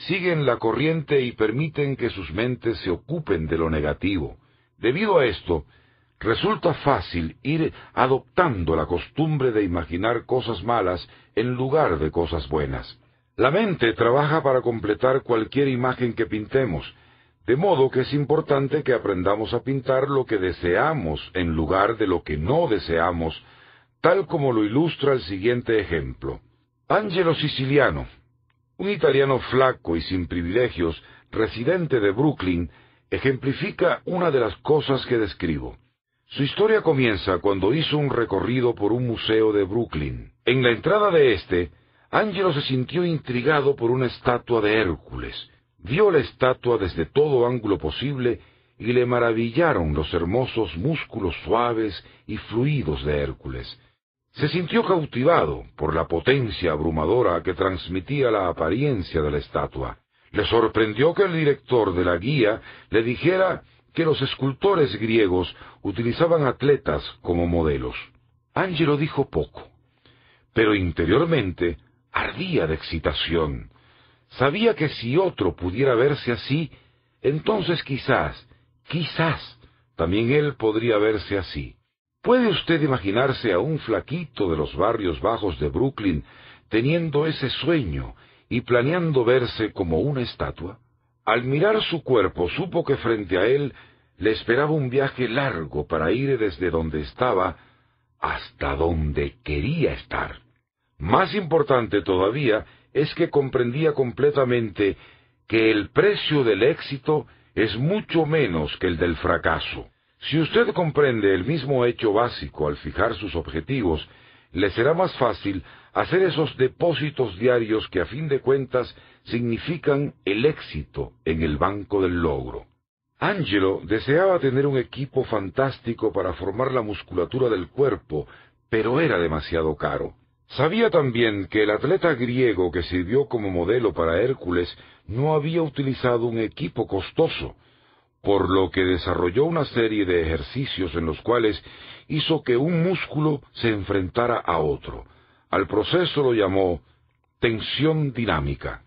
siguen la corriente y permiten que sus mentes se ocupen de lo negativo. Debido a esto, resulta fácil ir adoptando la costumbre de imaginar cosas malas en lugar de cosas buenas. La mente trabaja para completar cualquier imagen que pintemos, de modo que es importante que aprendamos a pintar lo que deseamos en lugar de lo que no deseamos, tal como lo ilustra el siguiente ejemplo. Angelo Siciliano, un italiano flaco y sin privilegios, residente de Brooklyn, ejemplifica una de las cosas que describo. Su historia comienza cuando hizo un recorrido por un museo de Brooklyn. En la entrada de éste, Ángelo se sintió intrigado por una estatua de Hércules. Vio la estatua desde todo ángulo posible y le maravillaron los hermosos músculos suaves y fluidos de Hércules. Se sintió cautivado por la potencia abrumadora que transmitía la apariencia de la estatua. Le sorprendió que el director de la guía le dijera que los escultores griegos utilizaban atletas como modelos. Angelo dijo poco, pero interiormente ardía de excitación. Sabía que si otro pudiera verse así, entonces quizás, quizás, también él podría verse así. ¿Puede usted imaginarse a un flaquito de los barrios bajos de Brooklyn teniendo ese sueño, y planeando verse como una estatua, al mirar su cuerpo supo que frente a él le esperaba un viaje largo para ir desde donde estaba hasta donde quería estar. Más importante todavía es que comprendía completamente que el precio del éxito es mucho menos que el del fracaso. Si usted comprende el mismo hecho básico al fijar sus objetivos, le será más fácil hacer esos depósitos diarios que a fin de cuentas significan el éxito en el banco del logro. Angelo deseaba tener un equipo fantástico para formar la musculatura del cuerpo, pero era demasiado caro. Sabía también que el atleta griego que sirvió como modelo para Hércules no había utilizado un equipo costoso, por lo que desarrolló una serie de ejercicios en los cuales hizo que un músculo se enfrentara a otro, al proceso lo llamó tensión dinámica.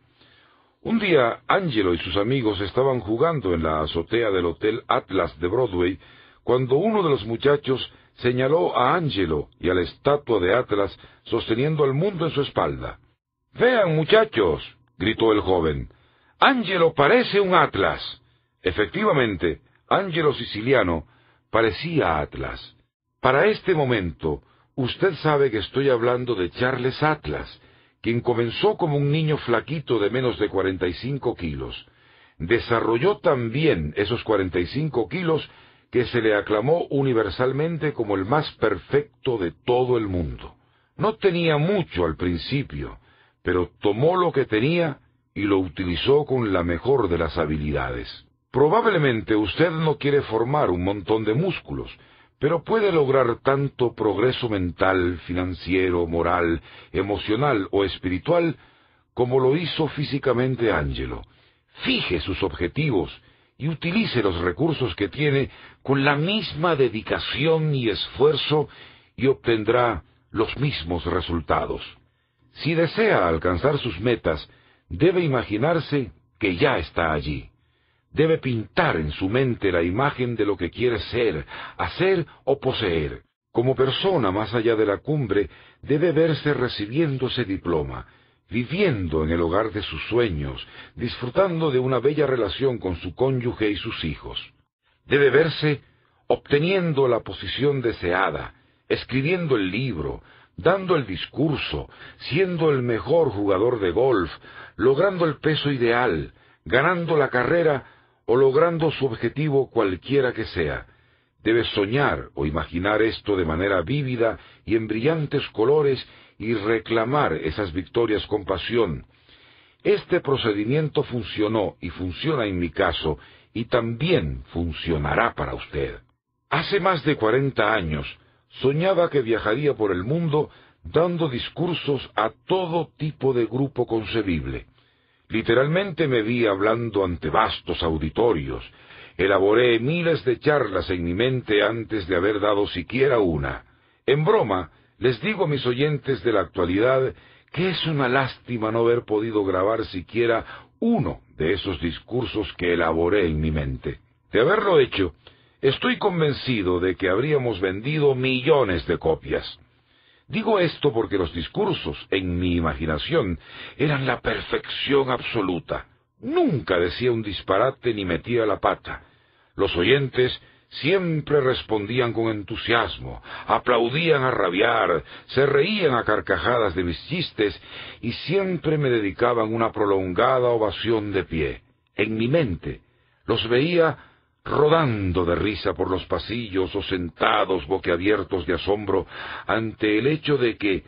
Un día, Angelo y sus amigos estaban jugando en la azotea del Hotel Atlas de Broadway cuando uno de los muchachos señaló a Angelo y a la estatua de Atlas sosteniendo al mundo en su espalda. Vean, muchachos, gritó el joven, —¡Ángelo parece un Atlas. Efectivamente, Angelo Siciliano parecía Atlas. Para este momento, Usted sabe que estoy hablando de Charles Atlas, quien comenzó como un niño flaquito de menos de 45 kilos. Desarrolló tan bien esos 45 kilos que se le aclamó universalmente como el más perfecto de todo el mundo. No tenía mucho al principio, pero tomó lo que tenía y lo utilizó con la mejor de las habilidades. Probablemente usted no quiere formar un montón de músculos, pero puede lograr tanto progreso mental, financiero, moral, emocional o espiritual como lo hizo físicamente Ángelo. Fije sus objetivos y utilice los recursos que tiene con la misma dedicación y esfuerzo y obtendrá los mismos resultados. Si desea alcanzar sus metas, debe imaginarse que ya está allí debe pintar en su mente la imagen de lo que quiere ser, hacer o poseer. Como persona más allá de la cumbre, debe verse recibiendo ese diploma, viviendo en el hogar de sus sueños, disfrutando de una bella relación con su cónyuge y sus hijos. Debe verse obteniendo la posición deseada, escribiendo el libro, dando el discurso, siendo el mejor jugador de golf, logrando el peso ideal, ganando la carrera o logrando su objetivo cualquiera que sea. Debes soñar o imaginar esto de manera vívida y en brillantes colores y reclamar esas victorias con pasión. Este procedimiento funcionó y funciona en mi caso y también funcionará para usted. Hace más de cuarenta años soñaba que viajaría por el mundo dando discursos a todo tipo de grupo concebible. Literalmente me vi hablando ante vastos auditorios. Elaboré miles de charlas en mi mente antes de haber dado siquiera una. En broma, les digo a mis oyentes de la actualidad que es una lástima no haber podido grabar siquiera uno de esos discursos que elaboré en mi mente. De haberlo hecho, estoy convencido de que habríamos vendido millones de copias. Digo esto porque los discursos, en mi imaginación, eran la perfección absoluta. Nunca decía un disparate ni metía la pata. Los oyentes siempre respondían con entusiasmo, aplaudían a rabiar, se reían a carcajadas de mis chistes y siempre me dedicaban una prolongada ovación de pie. En mi mente los veía rodando de risa por los pasillos o sentados boquiabiertos de asombro ante el hecho de que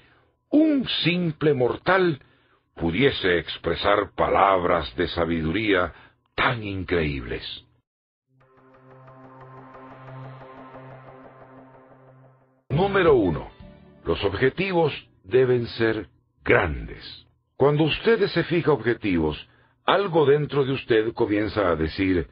un simple mortal pudiese expresar palabras de sabiduría tan increíbles. Número 1. Los objetivos deben ser grandes. Cuando usted se fija objetivos, algo dentro de usted comienza a decir,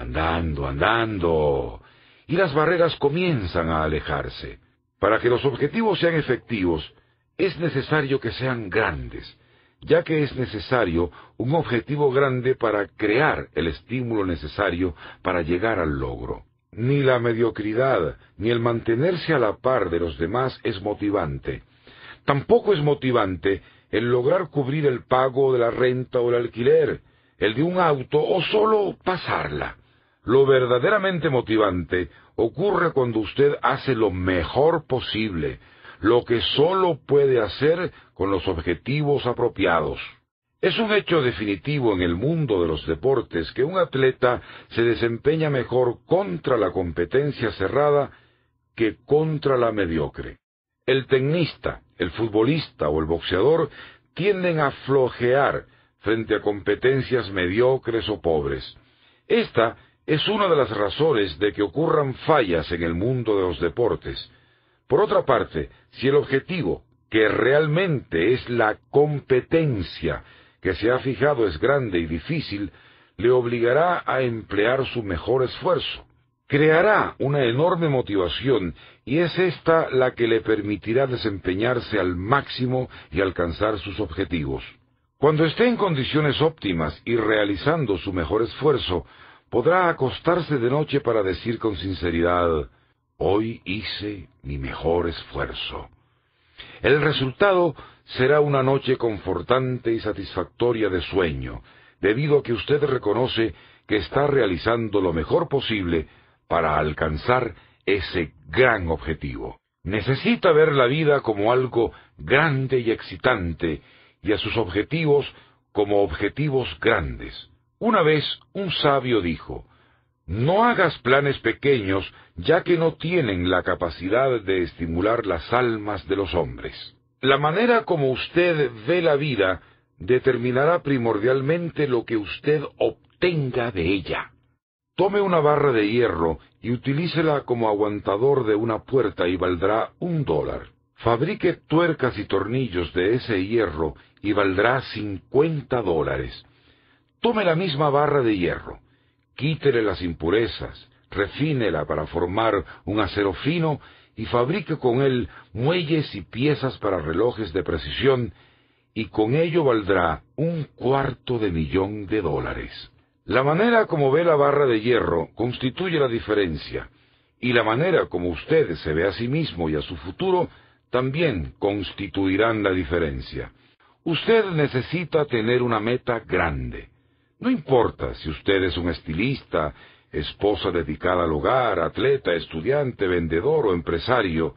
andando, andando, y las barreras comienzan a alejarse. Para que los objetivos sean efectivos, es necesario que sean grandes, ya que es necesario un objetivo grande para crear el estímulo necesario para llegar al logro. Ni la mediocridad, ni el mantenerse a la par de los demás es motivante. Tampoco es motivante el lograr cubrir el pago de la renta o el alquiler, el de un auto o solo pasarla. Lo verdaderamente motivante ocurre cuando usted hace lo mejor posible, lo que solo puede hacer con los objetivos apropiados. Es un hecho definitivo en el mundo de los deportes que un atleta se desempeña mejor contra la competencia cerrada que contra la mediocre. El tenista, el futbolista o el boxeador tienden a flojear frente a competencias mediocres o pobres. Esta es una de las razones de que ocurran fallas en el mundo de los deportes. Por otra parte, si el objetivo, que realmente es la competencia que se ha fijado es grande y difícil, le obligará a emplear su mejor esfuerzo. Creará una enorme motivación y es esta la que le permitirá desempeñarse al máximo y alcanzar sus objetivos. Cuando esté en condiciones óptimas y realizando su mejor esfuerzo, podrá acostarse de noche para decir con sinceridad, hoy hice mi mejor esfuerzo. El resultado será una noche confortante y satisfactoria de sueño, debido a que usted reconoce que está realizando lo mejor posible para alcanzar ese gran objetivo. Necesita ver la vida como algo grande y excitante y a sus objetivos como objetivos grandes. Una vez un sabio dijo, No hagas planes pequeños, ya que no tienen la capacidad de estimular las almas de los hombres. La manera como usted ve la vida determinará primordialmente lo que usted obtenga de ella. Tome una barra de hierro y utilícela como aguantador de una puerta y valdrá un dólar. Fabrique tuercas y tornillos de ese hierro y valdrá cincuenta dólares. Tome la misma barra de hierro, quítele las impurezas, refínela para formar un acero fino y fabrique con él muelles y piezas para relojes de precisión, y con ello valdrá un cuarto de millón de dólares. La manera como ve la barra de hierro constituye la diferencia, y la manera como usted se ve a sí mismo y a su futuro también constituirán la diferencia. Usted necesita tener una meta grande. No importa si usted es un estilista, esposa dedicada al hogar, atleta, estudiante, vendedor o empresario,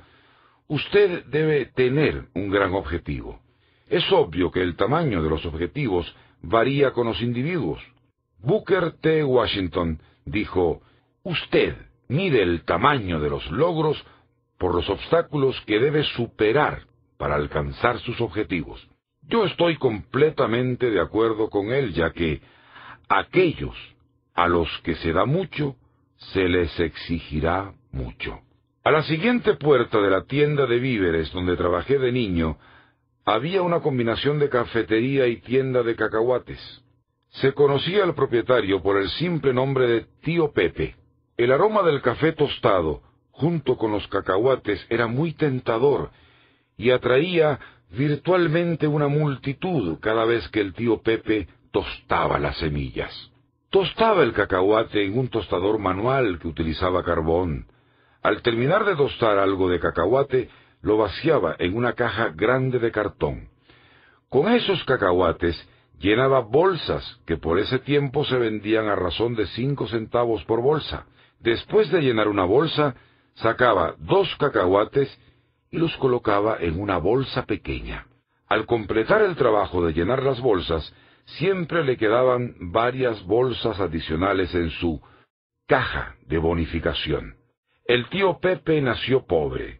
usted debe tener un gran objetivo. Es obvio que el tamaño de los objetivos varía con los individuos. Booker T. Washington dijo, Usted mide el tamaño de los logros por los obstáculos que debe superar para alcanzar sus objetivos. Yo estoy completamente de acuerdo con él, ya que aquellos a los que se da mucho, se les exigirá mucho. A la siguiente puerta de la tienda de víveres donde trabajé de niño, había una combinación de cafetería y tienda de cacahuates. Se conocía al propietario por el simple nombre de tío Pepe. El aroma del café tostado, junto con los cacahuates, era muy tentador y atraía virtualmente una multitud cada vez que el tío Pepe tostaba las semillas. Tostaba el cacahuate en un tostador manual que utilizaba carbón. Al terminar de tostar algo de cacahuate, lo vaciaba en una caja grande de cartón. Con esos cacahuates llenaba bolsas que por ese tiempo se vendían a razón de cinco centavos por bolsa. Después de llenar una bolsa, sacaba dos cacahuates y los colocaba en una bolsa pequeña. Al completar el trabajo de llenar las bolsas, siempre le quedaban varias bolsas adicionales en su caja de bonificación. El tío Pepe nació pobre,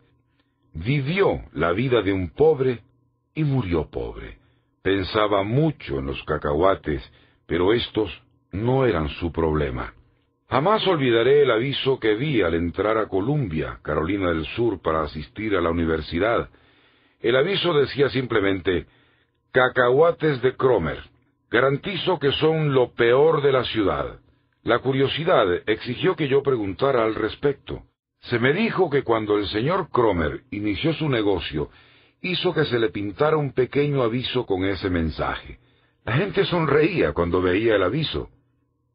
vivió la vida de un pobre y murió pobre. Pensaba mucho en los cacahuates, pero estos no eran su problema. Jamás olvidaré el aviso que vi al entrar a Columbia, Carolina del Sur, para asistir a la universidad. El aviso decía simplemente, cacahuates de Cromer. Garantizo que son lo peor de la ciudad. La curiosidad exigió que yo preguntara al respecto. Se me dijo que cuando el señor Cromer inició su negocio, hizo que se le pintara un pequeño aviso con ese mensaje. La gente sonreía cuando veía el aviso,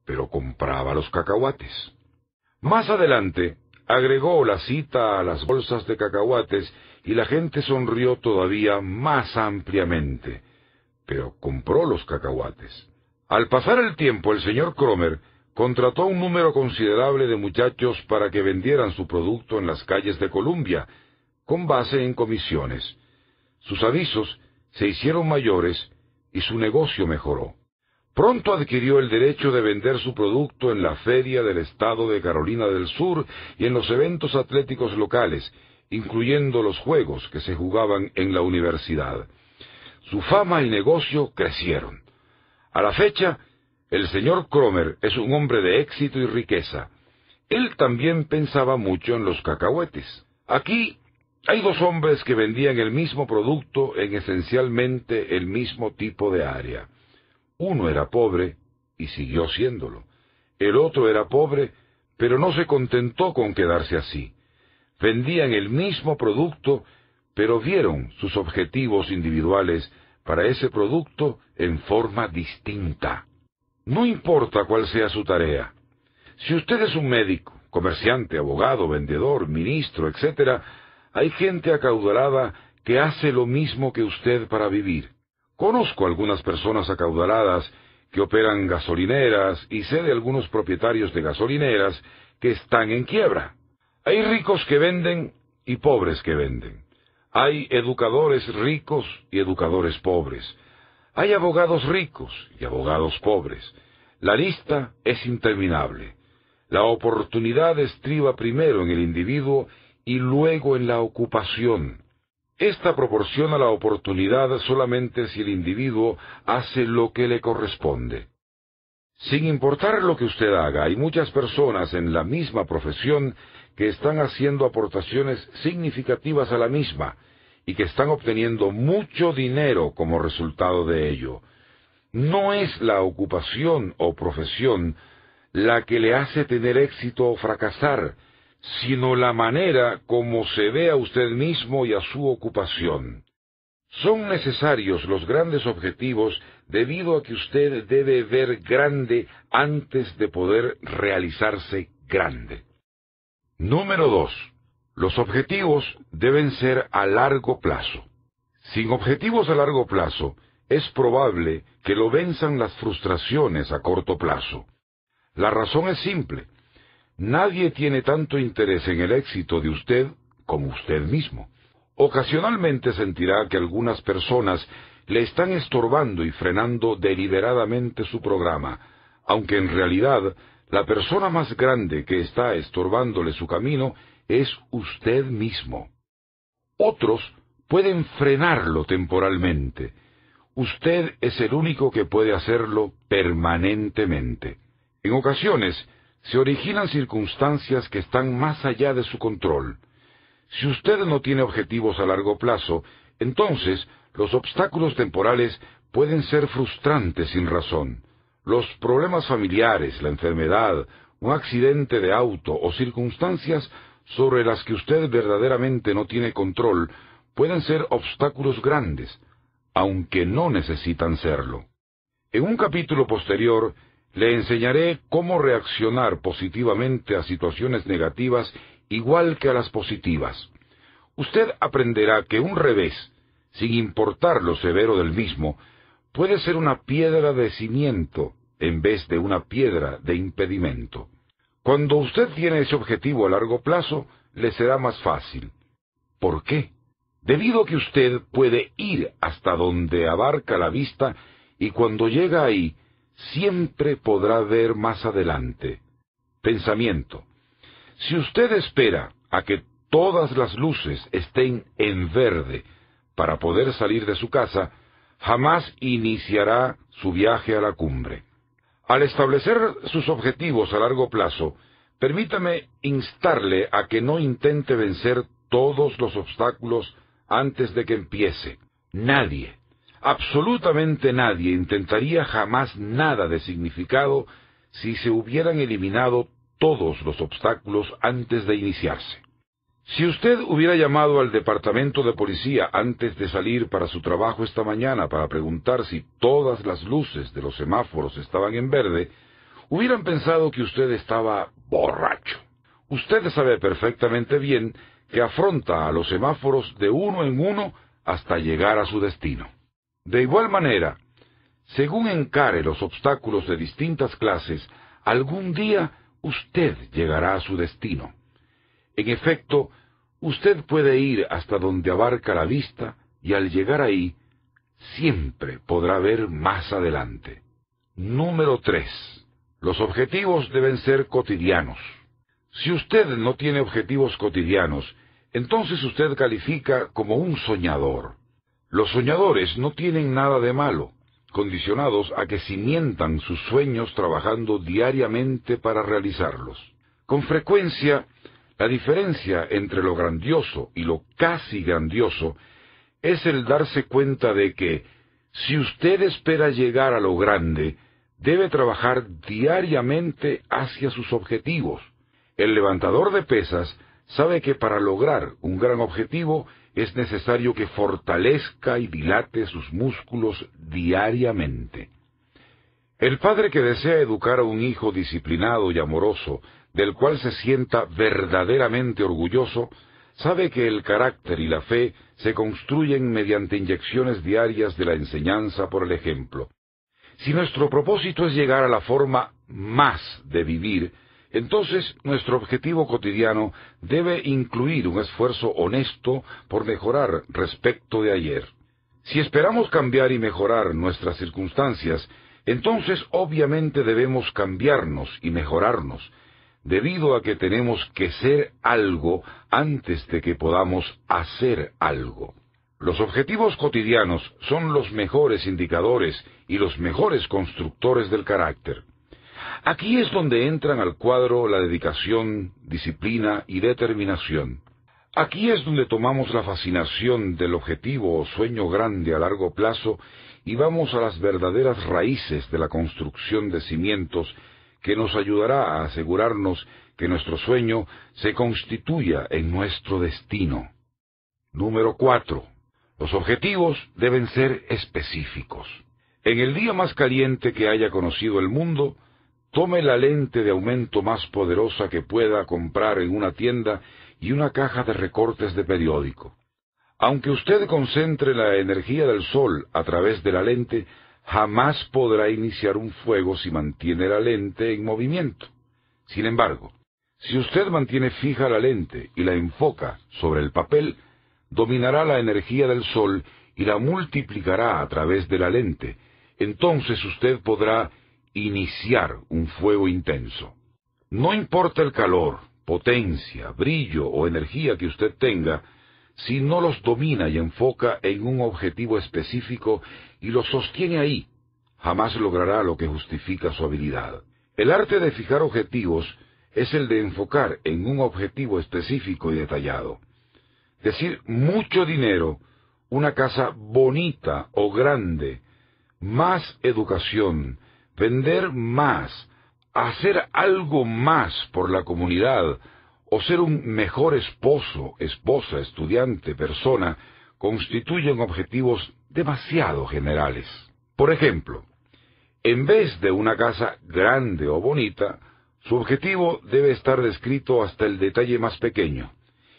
pero compraba los cacahuates. Más adelante, agregó la cita a las bolsas de cacahuates y la gente sonrió todavía más ampliamente pero compró los cacahuates. Al pasar el tiempo, el señor Cromer contrató un número considerable de muchachos para que vendieran su producto en las calles de Columbia, con base en comisiones. Sus avisos se hicieron mayores y su negocio mejoró. Pronto adquirió el derecho de vender su producto en la feria del estado de Carolina del Sur y en los eventos atléticos locales, incluyendo los juegos que se jugaban en la universidad. Su fama y negocio crecieron. A la fecha, el señor Cromer es un hombre de éxito y riqueza. Él también pensaba mucho en los cacahuetes. Aquí hay dos hombres que vendían el mismo producto en esencialmente el mismo tipo de área. Uno era pobre y siguió siéndolo. El otro era pobre, pero no se contentó con quedarse así. Vendían el mismo producto, pero vieron sus objetivos individuales para ese producto en forma distinta. No importa cuál sea su tarea. Si usted es un médico, comerciante, abogado, vendedor, ministro, etc., hay gente acaudalada que hace lo mismo que usted para vivir. Conozco algunas personas acaudaladas que operan gasolineras y sé de algunos propietarios de gasolineras que están en quiebra. Hay ricos que venden y pobres que venden. Hay educadores ricos y educadores pobres. Hay abogados ricos y abogados pobres. La lista es interminable. La oportunidad estriba primero en el individuo y luego en la ocupación. Esta proporciona la oportunidad solamente si el individuo hace lo que le corresponde. Sin importar lo que usted haga, hay muchas personas en la misma profesión que están haciendo aportaciones significativas a la misma y que están obteniendo mucho dinero como resultado de ello. No es la ocupación o profesión la que le hace tener éxito o fracasar, sino la manera como se ve a usted mismo y a su ocupación. Son necesarios los grandes objetivos debido a que usted debe ver grande antes de poder realizarse grande. Número 2. Los objetivos deben ser a largo plazo. Sin objetivos a largo plazo, es probable que lo venzan las frustraciones a corto plazo. La razón es simple. Nadie tiene tanto interés en el éxito de usted como usted mismo. Ocasionalmente sentirá que algunas personas le están estorbando y frenando deliberadamente su programa, aunque en realidad la persona más grande que está estorbándole su camino es usted mismo. Otros pueden frenarlo temporalmente. Usted es el único que puede hacerlo permanentemente. En ocasiones se originan circunstancias que están más allá de su control. Si usted no tiene objetivos a largo plazo, entonces los obstáculos temporales pueden ser frustrantes sin razón. Los problemas familiares, la enfermedad, un accidente de auto o circunstancias sobre las que usted verdaderamente no tiene control pueden ser obstáculos grandes, aunque no necesitan serlo. En un capítulo posterior le enseñaré cómo reaccionar positivamente a situaciones negativas igual que a las positivas. Usted aprenderá que un revés, sin importar lo severo del mismo, puede ser una piedra de cimiento en vez de una piedra de impedimento. Cuando usted tiene ese objetivo a largo plazo, le será más fácil. ¿Por qué? Debido a que usted puede ir hasta donde abarca la vista y cuando llega ahí, siempre podrá ver más adelante. Pensamiento. Si usted espera a que todas las luces estén en verde para poder salir de su casa, jamás iniciará su viaje a la cumbre. Al establecer sus objetivos a largo plazo, permítame instarle a que no intente vencer todos los obstáculos antes de que empiece. Nadie, absolutamente nadie intentaría jamás nada de significado si se hubieran eliminado todos los obstáculos antes de iniciarse. Si usted hubiera llamado al departamento de policía antes de salir para su trabajo esta mañana para preguntar si todas las luces de los semáforos estaban en verde, hubieran pensado que usted estaba borracho. Usted sabe perfectamente bien que afronta a los semáforos de uno en uno hasta llegar a su destino. De igual manera, según encare los obstáculos de distintas clases, algún día usted llegará a su destino. En efecto, usted puede ir hasta donde abarca la vista y al llegar ahí, siempre podrá ver más adelante. Número 3. Los objetivos deben ser cotidianos. Si usted no tiene objetivos cotidianos, entonces usted califica como un soñador. Los soñadores no tienen nada de malo condicionados a que cimientan sus sueños trabajando diariamente para realizarlos. Con frecuencia, la diferencia entre lo grandioso y lo casi grandioso es el darse cuenta de que, si usted espera llegar a lo grande, debe trabajar diariamente hacia sus objetivos. El levantador de pesas sabe que para lograr un gran objetivo es necesario que fortalezca y dilate sus músculos diariamente. El padre que desea educar a un hijo disciplinado y amoroso, del cual se sienta verdaderamente orgulloso, sabe que el carácter y la fe se construyen mediante inyecciones diarias de la enseñanza por el ejemplo. Si nuestro propósito es llegar a la forma más de vivir, entonces, nuestro objetivo cotidiano debe incluir un esfuerzo honesto por mejorar respecto de ayer. Si esperamos cambiar y mejorar nuestras circunstancias, entonces obviamente debemos cambiarnos y mejorarnos, debido a que tenemos que ser algo antes de que podamos hacer algo. Los objetivos cotidianos son los mejores indicadores y los mejores constructores del carácter. Aquí es donde entran al cuadro la dedicación, disciplina y determinación. Aquí es donde tomamos la fascinación del objetivo o sueño grande a largo plazo y vamos a las verdaderas raíces de la construcción de cimientos que nos ayudará a asegurarnos que nuestro sueño se constituya en nuestro destino. Número 4. Los objetivos deben ser específicos. En el día más caliente que haya conocido el mundo, Tome la lente de aumento más poderosa que pueda comprar en una tienda y una caja de recortes de periódico. Aunque usted concentre la energía del sol a través de la lente, jamás podrá iniciar un fuego si mantiene la lente en movimiento. Sin embargo, si usted mantiene fija la lente y la enfoca sobre el papel, dominará la energía del sol y la multiplicará a través de la lente. Entonces usted podrá iniciar un fuego intenso. No importa el calor, potencia, brillo o energía que usted tenga, si no los domina y enfoca en un objetivo específico y los sostiene ahí, jamás logrará lo que justifica su habilidad. El arte de fijar objetivos es el de enfocar en un objetivo específico y detallado. Decir mucho dinero, una casa bonita o grande, más educación, vender más, hacer algo más por la comunidad, o ser un mejor esposo, esposa, estudiante, persona, constituyen objetivos demasiado generales. Por ejemplo, en vez de una casa grande o bonita, su objetivo debe estar descrito hasta el detalle más pequeño.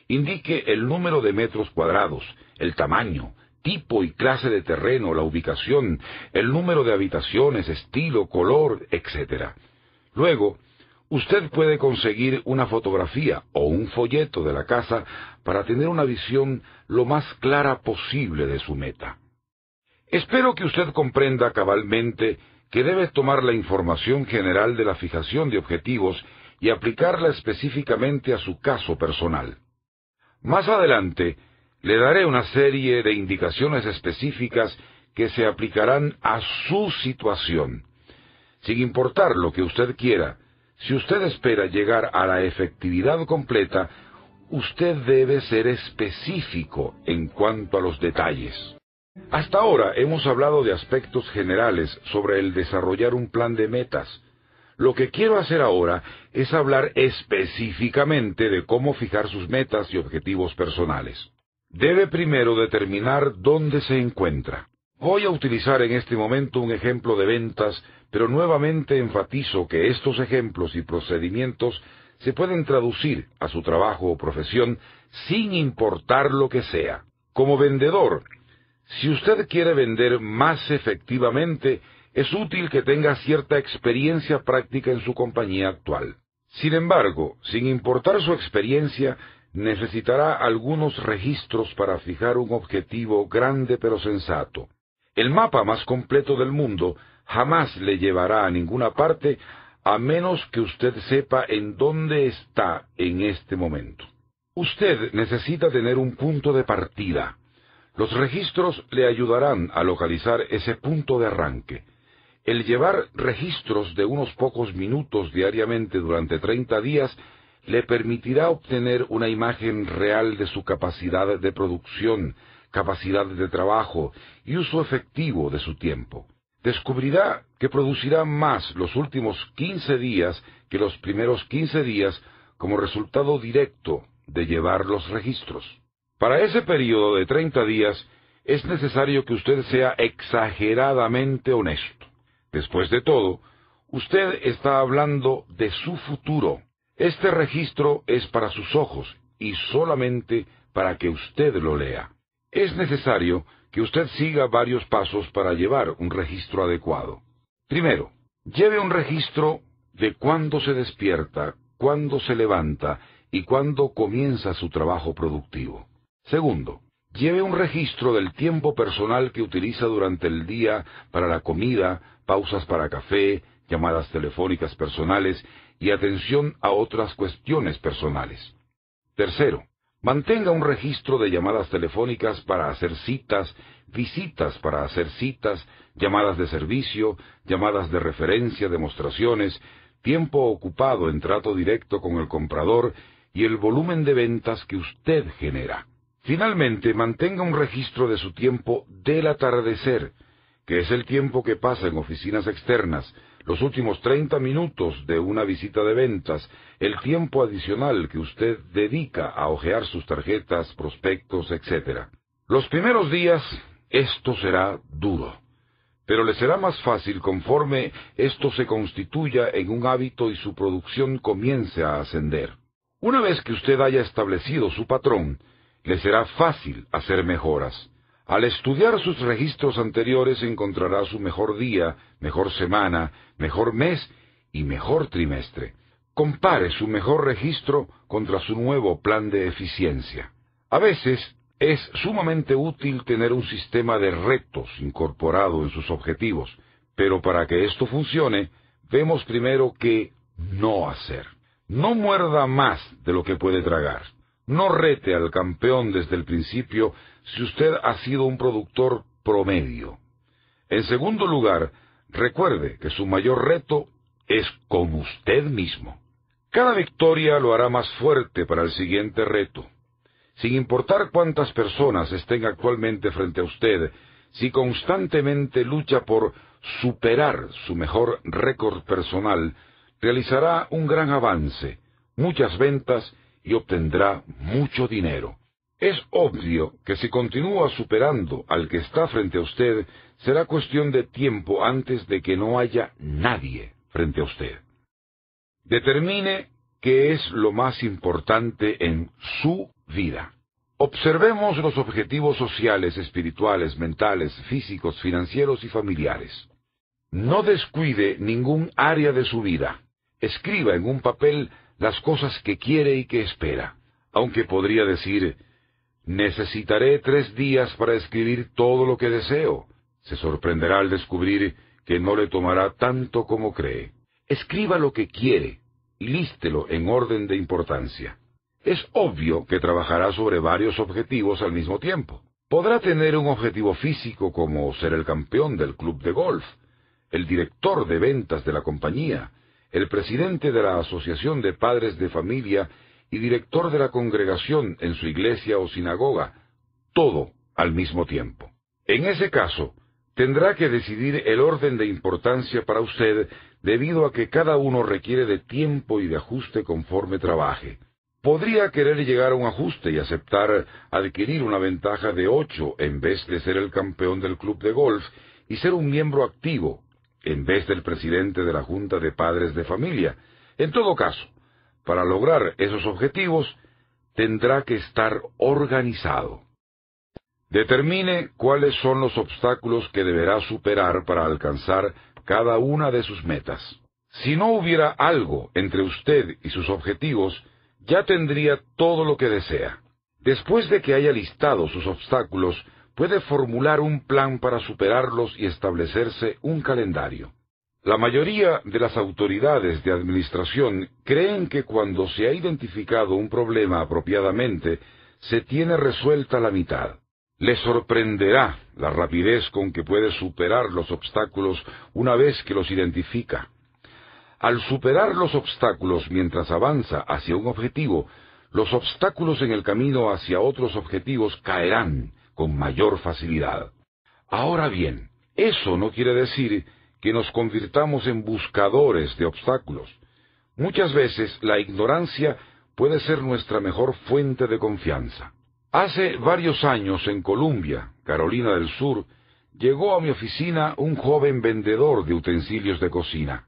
Indique el número de metros cuadrados, el tamaño, tipo y clase de terreno, la ubicación, el número de habitaciones, estilo, color, etc. Luego, usted puede conseguir una fotografía o un folleto de la casa para tener una visión lo más clara posible de su meta. Espero que usted comprenda cabalmente que debe tomar la información general de la fijación de objetivos y aplicarla específicamente a su caso personal. Más adelante, le daré una serie de indicaciones específicas que se aplicarán a su situación. Sin importar lo que usted quiera, si usted espera llegar a la efectividad completa, usted debe ser específico en cuanto a los detalles. Hasta ahora hemos hablado de aspectos generales sobre el desarrollar un plan de metas. Lo que quiero hacer ahora es hablar específicamente de cómo fijar sus metas y objetivos personales debe primero determinar dónde se encuentra. Voy a utilizar en este momento un ejemplo de ventas, pero nuevamente enfatizo que estos ejemplos y procedimientos se pueden traducir a su trabajo o profesión sin importar lo que sea. Como vendedor, si usted quiere vender más efectivamente, es útil que tenga cierta experiencia práctica en su compañía actual. Sin embargo, sin importar su experiencia, necesitará algunos registros para fijar un objetivo grande pero sensato. El mapa más completo del mundo jamás le llevará a ninguna parte a menos que usted sepa en dónde está en este momento. Usted necesita tener un punto de partida. Los registros le ayudarán a localizar ese punto de arranque. El llevar registros de unos pocos minutos diariamente durante 30 días le permitirá obtener una imagen real de su capacidad de producción, capacidad de trabajo y uso efectivo de su tiempo. Descubrirá que producirá más los últimos 15 días que los primeros 15 días como resultado directo de llevar los registros. Para ese periodo de 30 días es necesario que usted sea exageradamente honesto. Después de todo, usted está hablando de su futuro este registro es para sus ojos y solamente para que usted lo lea. Es necesario que usted siga varios pasos para llevar un registro adecuado. Primero, lleve un registro de cuándo se despierta, cuándo se levanta y cuándo comienza su trabajo productivo. Segundo, lleve un registro del tiempo personal que utiliza durante el día para la comida, pausas para café, llamadas telefónicas personales y atención a otras cuestiones personales. Tercero, mantenga un registro de llamadas telefónicas para hacer citas, visitas para hacer citas, llamadas de servicio, llamadas de referencia, demostraciones, tiempo ocupado en trato directo con el comprador y el volumen de ventas que usted genera. Finalmente, mantenga un registro de su tiempo del atardecer, que es el tiempo que pasa en oficinas externas, los últimos 30 minutos de una visita de ventas, el tiempo adicional que usted dedica a hojear sus tarjetas, prospectos, etc. Los primeros días esto será duro, pero le será más fácil conforme esto se constituya en un hábito y su producción comience a ascender. Una vez que usted haya establecido su patrón, le será fácil hacer mejoras. Al estudiar sus registros anteriores encontrará su mejor día, mejor semana, mejor mes y mejor trimestre. Compare su mejor registro contra su nuevo plan de eficiencia. A veces es sumamente útil tener un sistema de retos incorporado en sus objetivos, pero para que esto funcione, vemos primero qué no hacer. No muerda más de lo que puede tragar. No rete al campeón desde el principio si usted ha sido un productor promedio. En segundo lugar, recuerde que su mayor reto es con usted mismo. Cada victoria lo hará más fuerte para el siguiente reto. Sin importar cuántas personas estén actualmente frente a usted, si constantemente lucha por superar su mejor récord personal, realizará un gran avance, muchas ventas y obtendrá mucho dinero. Es obvio que si continúa superando al que está frente a usted, será cuestión de tiempo antes de que no haya nadie frente a usted. Determine qué es lo más importante en su vida. Observemos los objetivos sociales, espirituales, mentales, físicos, financieros y familiares. No descuide ningún área de su vida. Escriba en un papel las cosas que quiere y que espera, aunque podría decir, Necesitaré tres días para escribir todo lo que deseo. Se sorprenderá al descubrir que no le tomará tanto como cree. Escriba lo que quiere y lístelo en orden de importancia. Es obvio que trabajará sobre varios objetivos al mismo tiempo. Podrá tener un objetivo físico como ser el campeón del club de golf, el director de ventas de la compañía, el presidente de la Asociación de Padres de Familia y director de la congregación en su iglesia o sinagoga, todo al mismo tiempo. En ese caso, tendrá que decidir el orden de importancia para usted debido a que cada uno requiere de tiempo y de ajuste conforme trabaje. Podría querer llegar a un ajuste y aceptar adquirir una ventaja de ocho en vez de ser el campeón del club de golf y ser un miembro activo en vez del presidente de la Junta de Padres de Familia. En todo caso, para lograr esos objetivos, tendrá que estar organizado. Determine cuáles son los obstáculos que deberá superar para alcanzar cada una de sus metas. Si no hubiera algo entre usted y sus objetivos, ya tendría todo lo que desea. Después de que haya listado sus obstáculos, puede formular un plan para superarlos y establecerse un calendario. La mayoría de las autoridades de administración creen que cuando se ha identificado un problema apropiadamente, se tiene resuelta la mitad. Le sorprenderá la rapidez con que puede superar los obstáculos una vez que los identifica. Al superar los obstáculos mientras avanza hacia un objetivo, los obstáculos en el camino hacia otros objetivos caerán con mayor facilidad. Ahora bien, eso no quiere decir que nos convirtamos en buscadores de obstáculos. Muchas veces la ignorancia puede ser nuestra mejor fuente de confianza. Hace varios años en Columbia, Carolina del Sur, llegó a mi oficina un joven vendedor de utensilios de cocina.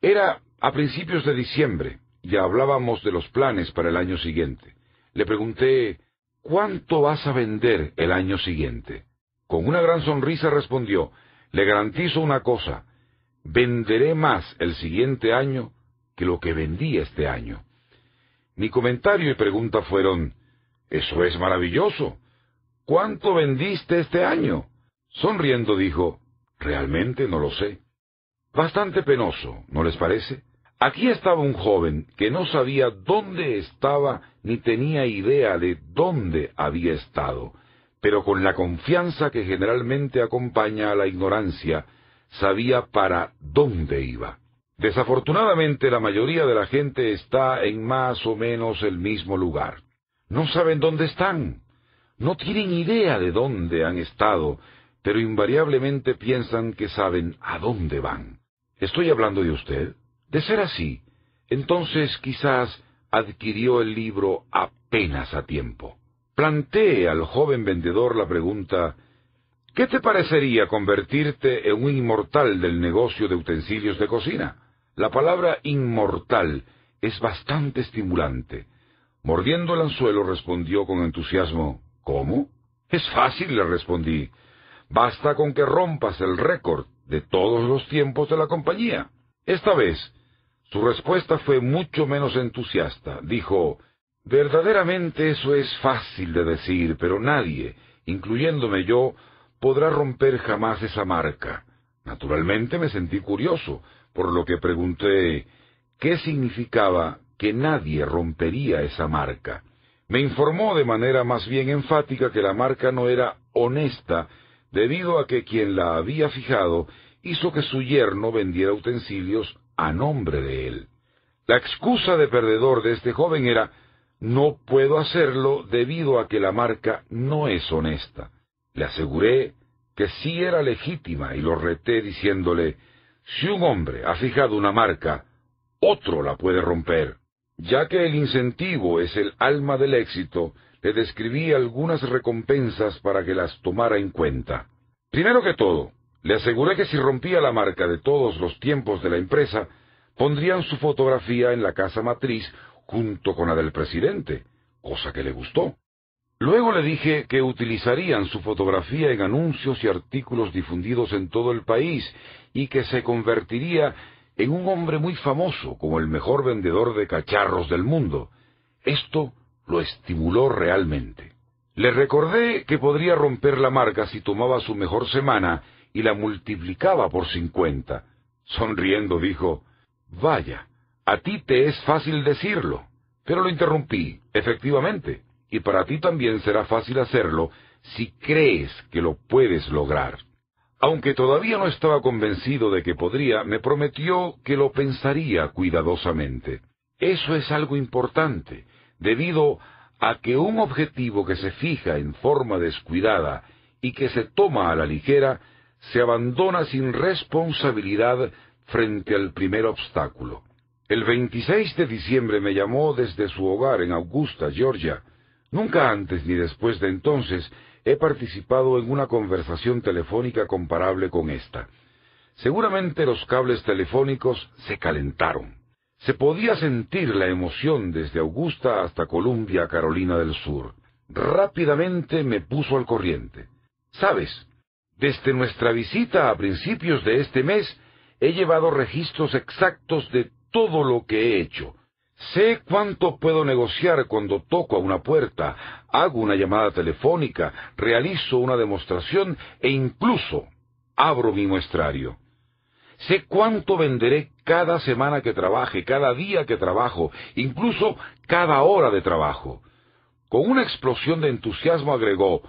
Era a principios de diciembre, ya hablábamos de los planes para el año siguiente. Le pregunté, ¿cuánto vas a vender el año siguiente? Con una gran sonrisa respondió, le garantizo una cosa, venderé más el siguiente año que lo que vendí este año. Mi comentario y pregunta fueron, Eso es maravilloso. ¿Cuánto vendiste este año? Sonriendo dijo, Realmente no lo sé. Bastante penoso, ¿no les parece? Aquí estaba un joven que no sabía dónde estaba ni tenía idea de dónde había estado, pero con la confianza que generalmente acompaña a la ignorancia, sabía para dónde iba. Desafortunadamente la mayoría de la gente está en más o menos el mismo lugar. No saben dónde están, no tienen idea de dónde han estado, pero invariablemente piensan que saben a dónde van. ¿Estoy hablando de usted? De ser así, entonces quizás adquirió el libro apenas a tiempo. Planté al joven vendedor la pregunta ¿Qué te parecería convertirte en un inmortal del negocio de utensilios de cocina? La palabra inmortal es bastante estimulante. Mordiendo el anzuelo respondió con entusiasmo, ¿Cómo? Es fácil, le respondí. Basta con que rompas el récord de todos los tiempos de la compañía. Esta vez, su respuesta fue mucho menos entusiasta. Dijo, verdaderamente eso es fácil de decir, pero nadie, incluyéndome yo, podrá romper jamás esa marca. Naturalmente me sentí curioso, por lo que pregunté qué significaba que nadie rompería esa marca. Me informó de manera más bien enfática que la marca no era honesta, debido a que quien la había fijado hizo que su yerno vendiera utensilios a nombre de él. La excusa de perdedor de este joven era no puedo hacerlo debido a que la marca no es honesta. Le aseguré que sí era legítima y lo reté diciéndole, si un hombre ha fijado una marca, otro la puede romper. Ya que el incentivo es el alma del éxito, le describí algunas recompensas para que las tomara en cuenta. Primero que todo, le aseguré que si rompía la marca de todos los tiempos de la empresa, pondrían su fotografía en la casa matriz junto con la del presidente, cosa que le gustó. Luego le dije que utilizarían su fotografía en anuncios y artículos difundidos en todo el país y que se convertiría en un hombre muy famoso como el mejor vendedor de cacharros del mundo. Esto lo estimuló realmente. Le recordé que podría romper la marca si tomaba su mejor semana y la multiplicaba por cincuenta. Sonriendo dijo, Vaya, a ti te es fácil decirlo. Pero lo interrumpí, efectivamente y para ti también será fácil hacerlo si crees que lo puedes lograr. Aunque todavía no estaba convencido de que podría, me prometió que lo pensaría cuidadosamente. Eso es algo importante, debido a que un objetivo que se fija en forma descuidada y que se toma a la ligera, se abandona sin responsabilidad frente al primer obstáculo. El 26 de diciembre me llamó desde su hogar en Augusta, Georgia, Nunca antes ni después de entonces he participado en una conversación telefónica comparable con esta. Seguramente los cables telefónicos se calentaron. Se podía sentir la emoción desde Augusta hasta Columbia, Carolina del Sur. Rápidamente me puso al corriente. Sabes, desde nuestra visita a principios de este mes, he llevado registros exactos de todo lo que he hecho, Sé cuánto puedo negociar cuando toco a una puerta, hago una llamada telefónica, realizo una demostración e incluso abro mi muestrario. Sé cuánto venderé cada semana que trabaje, cada día que trabajo, incluso cada hora de trabajo. Con una explosión de entusiasmo agregó,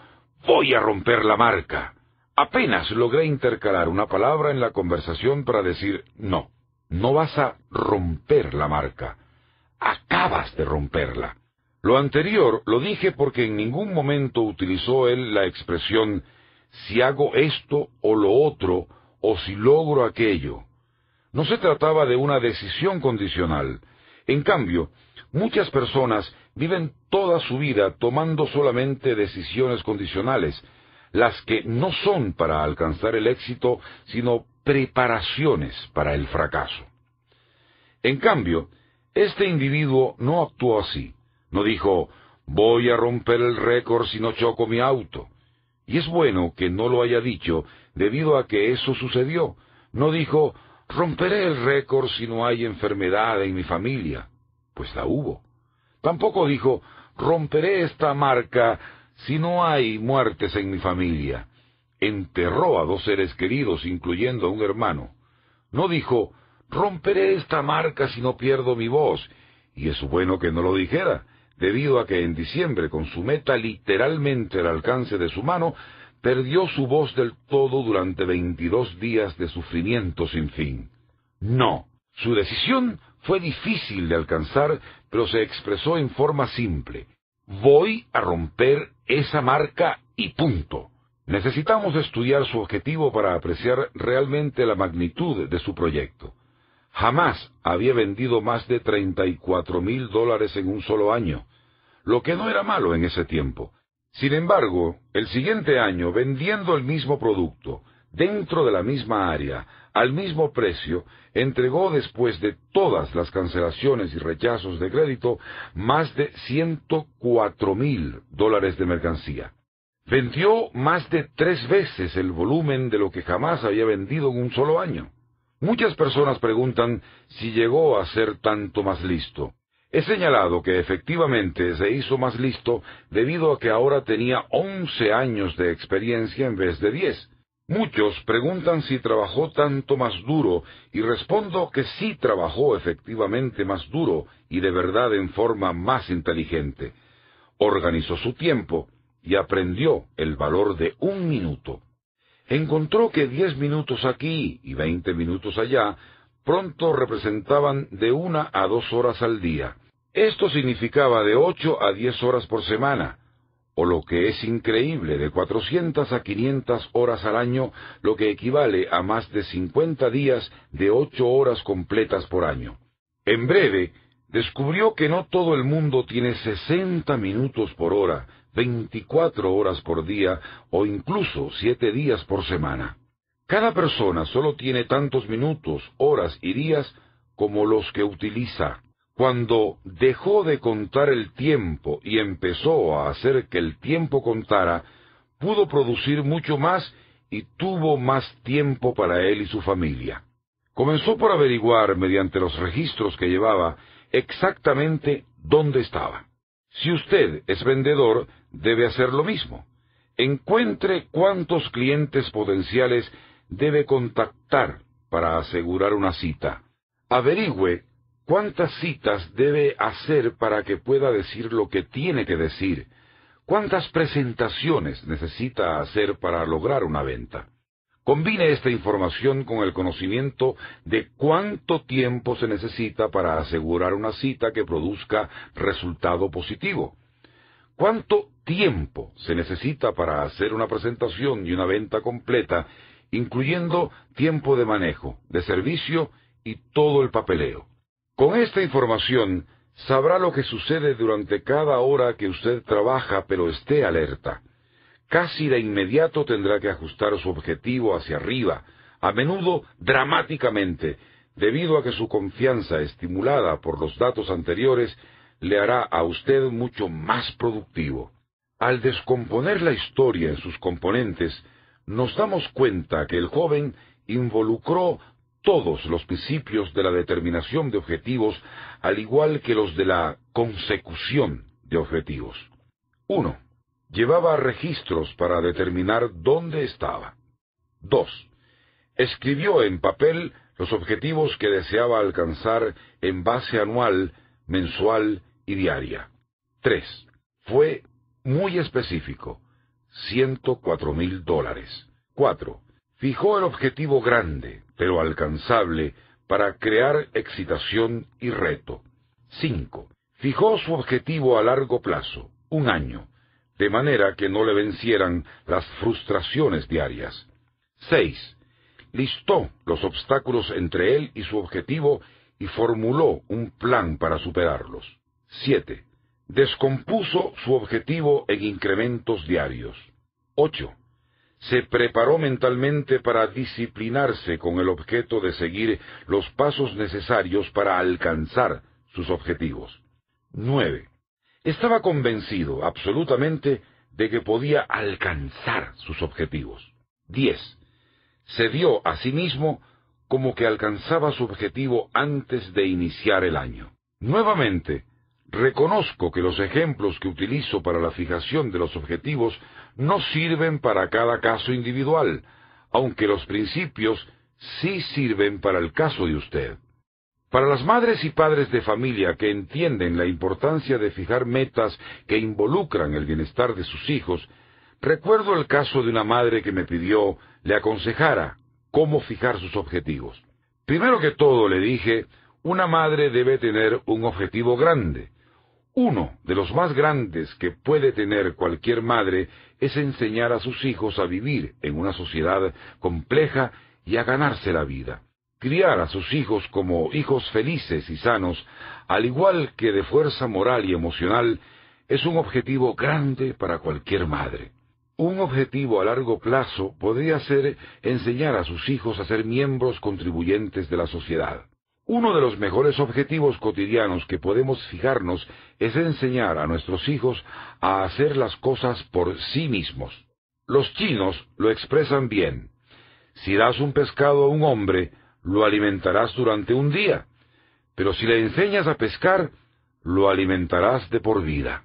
voy a romper la marca. Apenas logré intercalar una palabra en la conversación para decir, no, no vas a romper la marca. Acabas de romperla. Lo anterior lo dije porque en ningún momento utilizó él la expresión si hago esto o lo otro o si logro aquello. No se trataba de una decisión condicional. En cambio, muchas personas viven toda su vida tomando solamente decisiones condicionales, las que no son para alcanzar el éxito, sino preparaciones para el fracaso. En cambio, este individuo no actuó así. No dijo, voy a romper el récord si no choco mi auto. Y es bueno que no lo haya dicho, debido a que eso sucedió. No dijo, romperé el récord si no hay enfermedad en mi familia. Pues la hubo. Tampoco dijo, romperé esta marca si no hay muertes en mi familia. Enterró a dos seres queridos, incluyendo a un hermano. No dijo, Romperé esta marca si no pierdo mi voz. Y es bueno que no lo dijera, debido a que en diciembre, con su meta literalmente al alcance de su mano, perdió su voz del todo durante veintidós días de sufrimiento sin fin. No, su decisión fue difícil de alcanzar, pero se expresó en forma simple. Voy a romper esa marca y punto. Necesitamos estudiar su objetivo para apreciar realmente la magnitud de su proyecto. Jamás había vendido más de 34 mil dólares en un solo año, lo que no era malo en ese tiempo. Sin embargo, el siguiente año, vendiendo el mismo producto, dentro de la misma área, al mismo precio, entregó después de todas las cancelaciones y rechazos de crédito más de 104 mil dólares de mercancía. Vendió más de tres veces el volumen de lo que jamás había vendido en un solo año. Muchas personas preguntan si llegó a ser tanto más listo. He señalado que efectivamente se hizo más listo debido a que ahora tenía once años de experiencia en vez de diez. Muchos preguntan si trabajó tanto más duro y respondo que sí trabajó efectivamente más duro y de verdad en forma más inteligente. Organizó su tiempo y aprendió el valor de un minuto encontró que diez minutos aquí y veinte minutos allá pronto representaban de una a dos horas al día. Esto significaba de ocho a diez horas por semana, o lo que es increíble, de cuatrocientas a quinientas horas al año, lo que equivale a más de cincuenta días de ocho horas completas por año. En breve, descubrió que no todo el mundo tiene sesenta minutos por hora, 24 horas por día o incluso siete días por semana. Cada persona solo tiene tantos minutos, horas y días como los que utiliza. Cuando dejó de contar el tiempo y empezó a hacer que el tiempo contara, pudo producir mucho más y tuvo más tiempo para él y su familia. Comenzó por averiguar, mediante los registros que llevaba, exactamente dónde estaba. Si usted es vendedor, debe hacer lo mismo. Encuentre cuántos clientes potenciales debe contactar para asegurar una cita. Averigüe cuántas citas debe hacer para que pueda decir lo que tiene que decir. ¿Cuántas presentaciones necesita hacer para lograr una venta? Combine esta información con el conocimiento de cuánto tiempo se necesita para asegurar una cita que produzca resultado positivo. ¿Cuánto tiempo se necesita para hacer una presentación y una venta completa, incluyendo tiempo de manejo, de servicio y todo el papeleo? Con esta información sabrá lo que sucede durante cada hora que usted trabaja, pero esté alerta. Casi de inmediato tendrá que ajustar su objetivo hacia arriba, a menudo dramáticamente, debido a que su confianza estimulada por los datos anteriores le hará a usted mucho más productivo. Al descomponer la historia en sus componentes, nos damos cuenta que el joven involucró todos los principios de la determinación de objetivos, al igual que los de la consecución de objetivos. 1. Llevaba registros para determinar dónde estaba. 2. Escribió en papel los objetivos que deseaba alcanzar en base anual, mensual y diaria. 3. Fue muy específico. 104 mil dólares. 4. Fijó el objetivo grande, pero alcanzable, para crear excitación y reto. 5. Fijó su objetivo a largo plazo, un año, de manera que no le vencieran las frustraciones diarias. 6. Listó los obstáculos entre él y su objetivo y formuló un plan para superarlos. 7. Descompuso su objetivo en incrementos diarios. 8. Se preparó mentalmente para disciplinarse con el objeto de seguir los pasos necesarios para alcanzar sus objetivos. 9 estaba convencido absolutamente de que podía alcanzar sus objetivos. 10. Se vio a sí mismo como que alcanzaba su objetivo antes de iniciar el año. Nuevamente, reconozco que los ejemplos que utilizo para la fijación de los objetivos no sirven para cada caso individual, aunque los principios sí sirven para el caso de usted. Para las madres y padres de familia que entienden la importancia de fijar metas que involucran el bienestar de sus hijos, recuerdo el caso de una madre que me pidió le aconsejara cómo fijar sus objetivos. Primero que todo le dije, una madre debe tener un objetivo grande. Uno de los más grandes que puede tener cualquier madre es enseñar a sus hijos a vivir en una sociedad compleja y a ganarse la vida criar a sus hijos como hijos felices y sanos, al igual que de fuerza moral y emocional, es un objetivo grande para cualquier madre. Un objetivo a largo plazo podría ser enseñar a sus hijos a ser miembros contribuyentes de la sociedad. Uno de los mejores objetivos cotidianos que podemos fijarnos es enseñar a nuestros hijos a hacer las cosas por sí mismos. Los chinos lo expresan bien. Si das un pescado a un hombre, lo alimentarás durante un día, pero si le enseñas a pescar, lo alimentarás de por vida.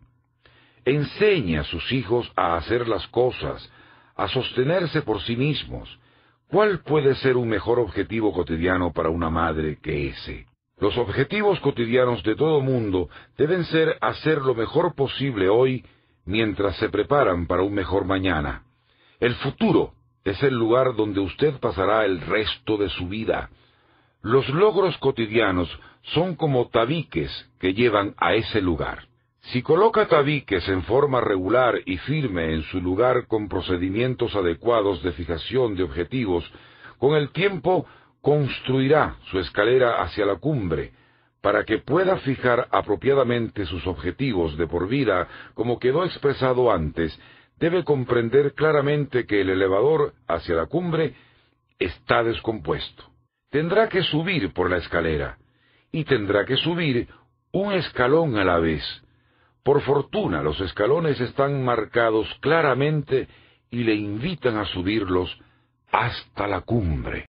Enseña a sus hijos a hacer las cosas, a sostenerse por sí mismos. ¿Cuál puede ser un mejor objetivo cotidiano para una madre que ese? Los objetivos cotidianos de todo mundo deben ser hacer lo mejor posible hoy mientras se preparan para un mejor mañana. El futuro es el lugar donde usted pasará el resto de su vida. Los logros cotidianos son como tabiques que llevan a ese lugar. Si coloca tabiques en forma regular y firme en su lugar con procedimientos adecuados de fijación de objetivos, con el tiempo construirá su escalera hacia la cumbre, para que pueda fijar apropiadamente sus objetivos de por vida, como quedó expresado antes, debe comprender claramente que el elevador hacia la cumbre está descompuesto. Tendrá que subir por la escalera y tendrá que subir un escalón a la vez. Por fortuna los escalones están marcados claramente y le invitan a subirlos hasta la cumbre.